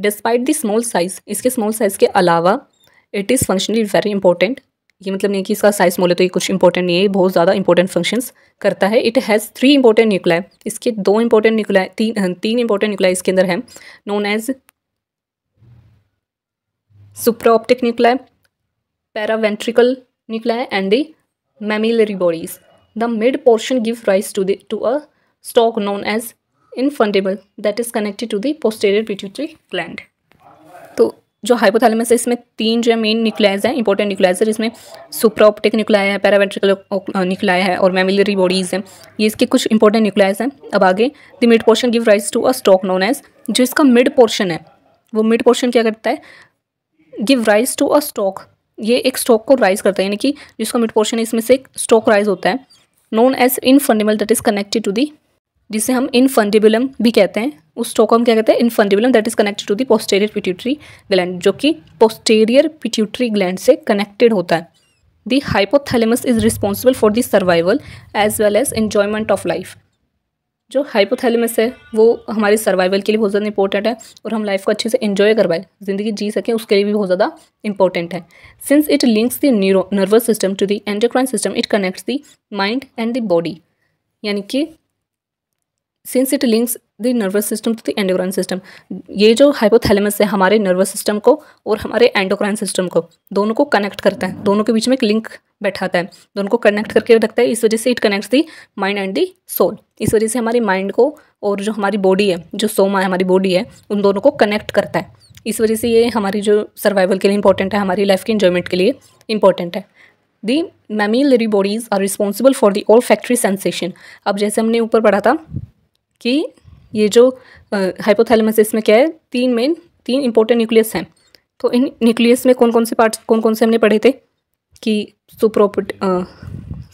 डिस्पाइट द स्मॉल साइज़ इसके स्मॉल साइज़ के अलावा it is functionally very important ये मतलब नहीं कि इसका साइज मोले तो ये कुछ इंपॉर्टेंट नहीं है बहुत ज़्यादा इंपॉर्टेंट फंक्शंस करता है it has three important nuclei इसके दो इंपॉर्टेंट न्यूक्लाई तीन हाँ, तीन इंपॉर्टेंट न्यूक्लाई इसके अंदर है known as optic nuclei paraventrical nuclei and the mammillary bodies the mid portion give rise to the to a stalk known as infundibulum that is connected to the posterior pituitary gland तो जो hypothalamus है इसमें तीन जो main न्यूक्लियाज हैं important न्यूक्लियाज है जिसमें सुप्राप्टिक न्यूक्लिया है पैरावेंट्रिकल न्यूक्लिया है और मेमिलरी बॉडीज हैं ये इसके कुछ इंपॉर्टेंट न्यूक्लियाज हैं अब आगे the mid portion give rise to a stalk known as जो इसका मिड पोर्शन है वो मिड पोर्शन क्या करता है give rise to a stalk ये एक स्टॉक को राइज करता है यानी कि जिसका मिड पोर्शन है इसमें से एक स्टॉक राइज होता है known as infundibulum that is connected to the जिसे हम इन फंडिबुलम भी कहते हैं उस स्टॉक को हम क्या कहते हैं infundibulum that is connected to the posterior pituitary gland जो कि पोस्टेरियर पिट्यूटरी ग्लैंड से कनेक्टेड होता है the hypothalamus is responsible for the survival as well as enjoyment of life जो हाइपोथैलेमस है वो हमारे सर्वाइवल के लिए बहुत ज़्यादा इंपॉर्टेंट है और हम लाइफ को अच्छे से इन्जॉय करवाए ज़िंदगी जी सकें उसके लिए भी बहुत ज़्यादा इंपॉर्टेंट है since it links the neuro nervous system to the endocrine system it connects the mind and the body यानी कि since it links the nervous system to the endocrine system ये जो हाइपोथैलेमस है हमारे नर्वस सिस्टम को और हमारे endocrine system को दोनों को कनेक्ट करता है दोनों के बीच में एक लिंक बैठाता है दोनों को कनेक्ट करके रखता है इस वजह से it connects the mind and the soul इस वजह से हमारे माइंड को और जो हमारी बॉडी है जो सोमा है हमारी बॉडी है उन दोनों को कनेक्ट करता है इस वजह से ये हमारी जो सर्वाइवल के लिए इंपॉर्टेंट है हमारी लाइफ के इन्जॉयमेंट के लिए इंपॉर्टेंट है the mammillary bodies are responsible for the olfactory sensation अब जैसे हमने ऊपर पढ़ा था कि ये जो हाइपोथैलेमस इसमें क्या है तीन मेन तीन इंपॉर्टेंट न्यूक्लियस हैं तो इन न्यूक्लियस में कौन कौन से पार्ट कौन कौन से हमने पढ़े थे कि सुप्रोपट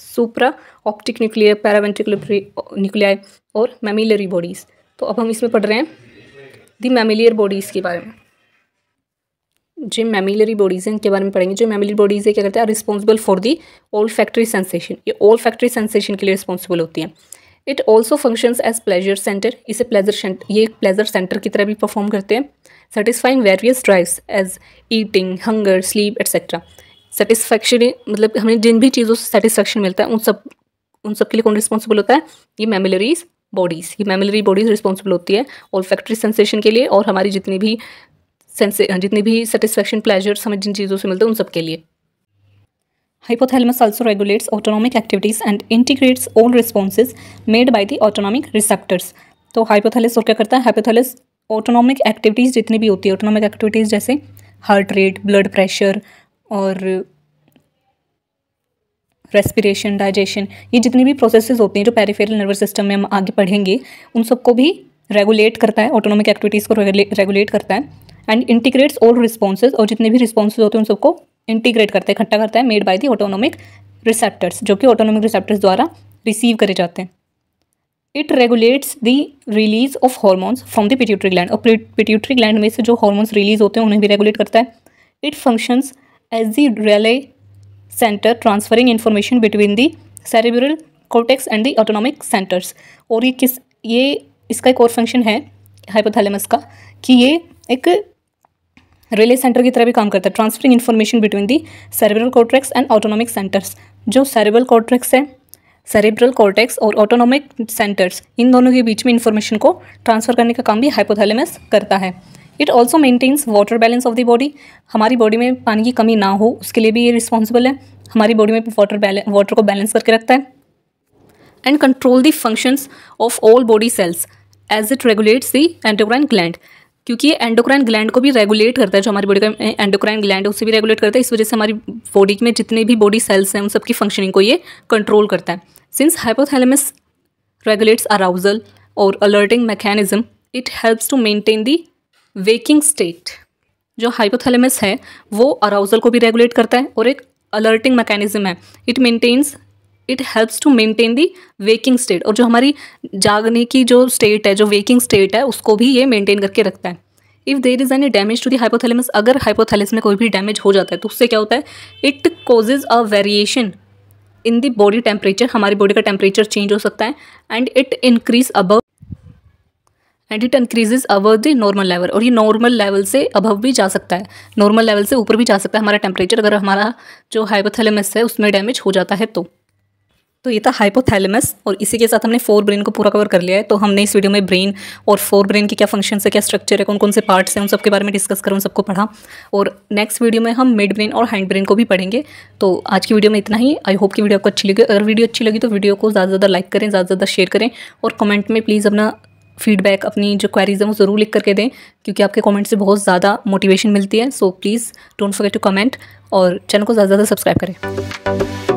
supraoptic nuclear paraventricular nuclei और मेमिलरी बॉडीज़ तो अब हम इसमें पढ़ रहे हैं दी मेमिलियर बॉडीज़ के बारे में जो मेमिलरी बॉडीज़ हैं इनके बारे में पढ़ेंगे जो मेमिलरी बॉडीज़ है क्या करते हैं responsible for the olfactory sensation ये ऑल फैक्ट्री सेंसेशन के लिए रिस्पॉन्सिबल होती है it also function as pleasure center इसे प्लेजर ये एक प्लेजर सेंटर की तरह भी परफॉर्म करते हैं satisfying various drives as eating hunger sleep etcetera satisfaction मतलब हमें जिन भी चीज़ों से सेटिस्फैक्शन मिलता है उन सब उन सब के लिए कौन रिस्पॉन्सिबल होता है ये मेमिलरीज बॉडीज़ ये मेमिलरी बॉडीज़ रिस्पॉन्सिबल होती है और फैक्ट्री सेंसेशन के लिए और हमारी जितनी भी सेंसे जितनी भी सेटिसफैक्शन प्लेजर्स हमें जिन चीज़ों से मिलते हैं उन सब के लिए Hypothalamus also regulates autonomic activities and integrates all responses made by the autonomic receptors. तो हाइपोथैलेस और क्या करता है हाइपोथैलेस ऑटोनॉमिक एक्टिविटीज़ जितनी भी होती है ऑटोनॉमिक एक्टिविटीज़ जैसे हार्ट रेट ब्लड प्रेशर और रेस्पिरेशन डाइजेशन ये जितनी भी प्रोसेसेस होती हैं जो पेरिफेरल नर्वस सिस्टम में हम आगे पढ़ेंगे उन सबको भी रेगुलेट करता है ऑटोनॉमिक एक्टिविटीज़ को रेगुलेट करता है एंड इंटीग्रेट्स ऑल रिस्पॉन्सेज और जितने भी रिस्पॉन्सेज होते हैं उन सबको इंटीग्रेट करता है इकट्ठा करता है made by the autonomic receptors जो कि ऑटोनॉमिक रिसेप्टर्स द्वारा रिसीव करे जाते हैं it regulates the release of hormones from the pituitary gland और पिट्यूटरी ग्लैंड में से जो हॉर्मोन्स रिलीज होते हैं उन्हें भी रेगुलेट करता है it functions as the relay center transferring information between the cerebral cortex and the autonomic centers और ये किस ये इसका एक और फंक्शन है हाइपोथैलेमस का कि ये एक रिले सेंटर की तरह भी काम करता है transferring information between the cerebral cortex and autonomic centres जो सेरेब्रल कॉर्टेक्स है सेरेब्रल कॉर्टेक्स और ऑटोनॉमिक सेंटर्स इन दोनों के बीच में इन्फॉर्मेशन को ट्रांसफ़र करने का काम भी हाइपोथैलेमस करता है it also maintains water balance of the body हमारी बॉडी में पानी की कमी ना हो उसके लिए भी ये रिस्पॉन्सिबल है हमारी बॉडी में वाटर वाटर को बैलेंस करके रखता है and control the functions of all body cells as it regulates the endocrine gland क्योंकि ये एंडोक्राइन ग्लैंड को भी रेगुलेट करता है जो हमारी बॉडी का एंडोक्राइन ग्लैंड है उसे भी रेगुलेट करता है इस वजह से हमारी बॉडी में जितने भी बॉडी सेल्स हैं उन सबकी फंक्शनिंग को ये कंट्रोल करता है सिंस हाइपोथैलेमस रेगुलेट्स अराउजल और alerting mechanism it helps to maintain the waking state जो हाइपोथैलेमस है वो अराउजल को भी रेगुलेट करता है और एक अलर्टिंग मैकेनिज्म है it maintains it helps to maintain the waking state और जो हमारी जागने की जो स्टेट है जो वेकिंग स्टेट है उसको भी ये मेंटेन करके रखता है if there is any damage to the hypothalamus अगर हाइपोथैलेमस में कोई भी डैमेज हो जाता है तो उससे क्या होता है it causes a variation in the body temperature हमारी बॉडी का टेम्परेचर चेंज हो सकता है and it increase above and it increases above the normal level और ये नॉर्मल लेवल से अबव भी जा सकता है नॉर्मल लेवल से ऊपर भी जा सकता है हमारा टेम्परेचर अगर हमारा जो हाइपोथैलेमस है उसमें डैमेज हो जाता है तो तो ये था हाइपोथैलेमस और इसी के साथ हमने फोर ब्रेन को पूरा कवर कर लिया है तो हमने इस वीडियो में ब्रेन और फोर ब्रेन के क्या फंक्शन है क्या स्ट्रक्चर है कौन कौन से पार्ट्स हैं उन सबके बारे में डिस्कस करें उन सबको पढ़ा और नेक्स्ट वीडियो में हम मिड ब्रेन और हैंड ब्रेन को भी पढ़ेंगे तो आज की वीडियो में इतना ही आई होप की वीडियो आपको अच्छी लगी अगर वीडियो अच्छी लगी तो वीडियो को ज़्यादा ज़्यादा लाइक करें ज़्यादा ज़्यादा शेयर करें और कमेंट में प्लीज़ अपना फीडबैक अपनी जो क्वेरीज है वो ज़रूर लिख करके दें क्योंकि आपके कमेंट से बहुत ज़्यादा मोटिवेशन मिलती है so please don't forget to comment और चैनल को ज़्यादा से ज़्यादा सब्सक्राइब करें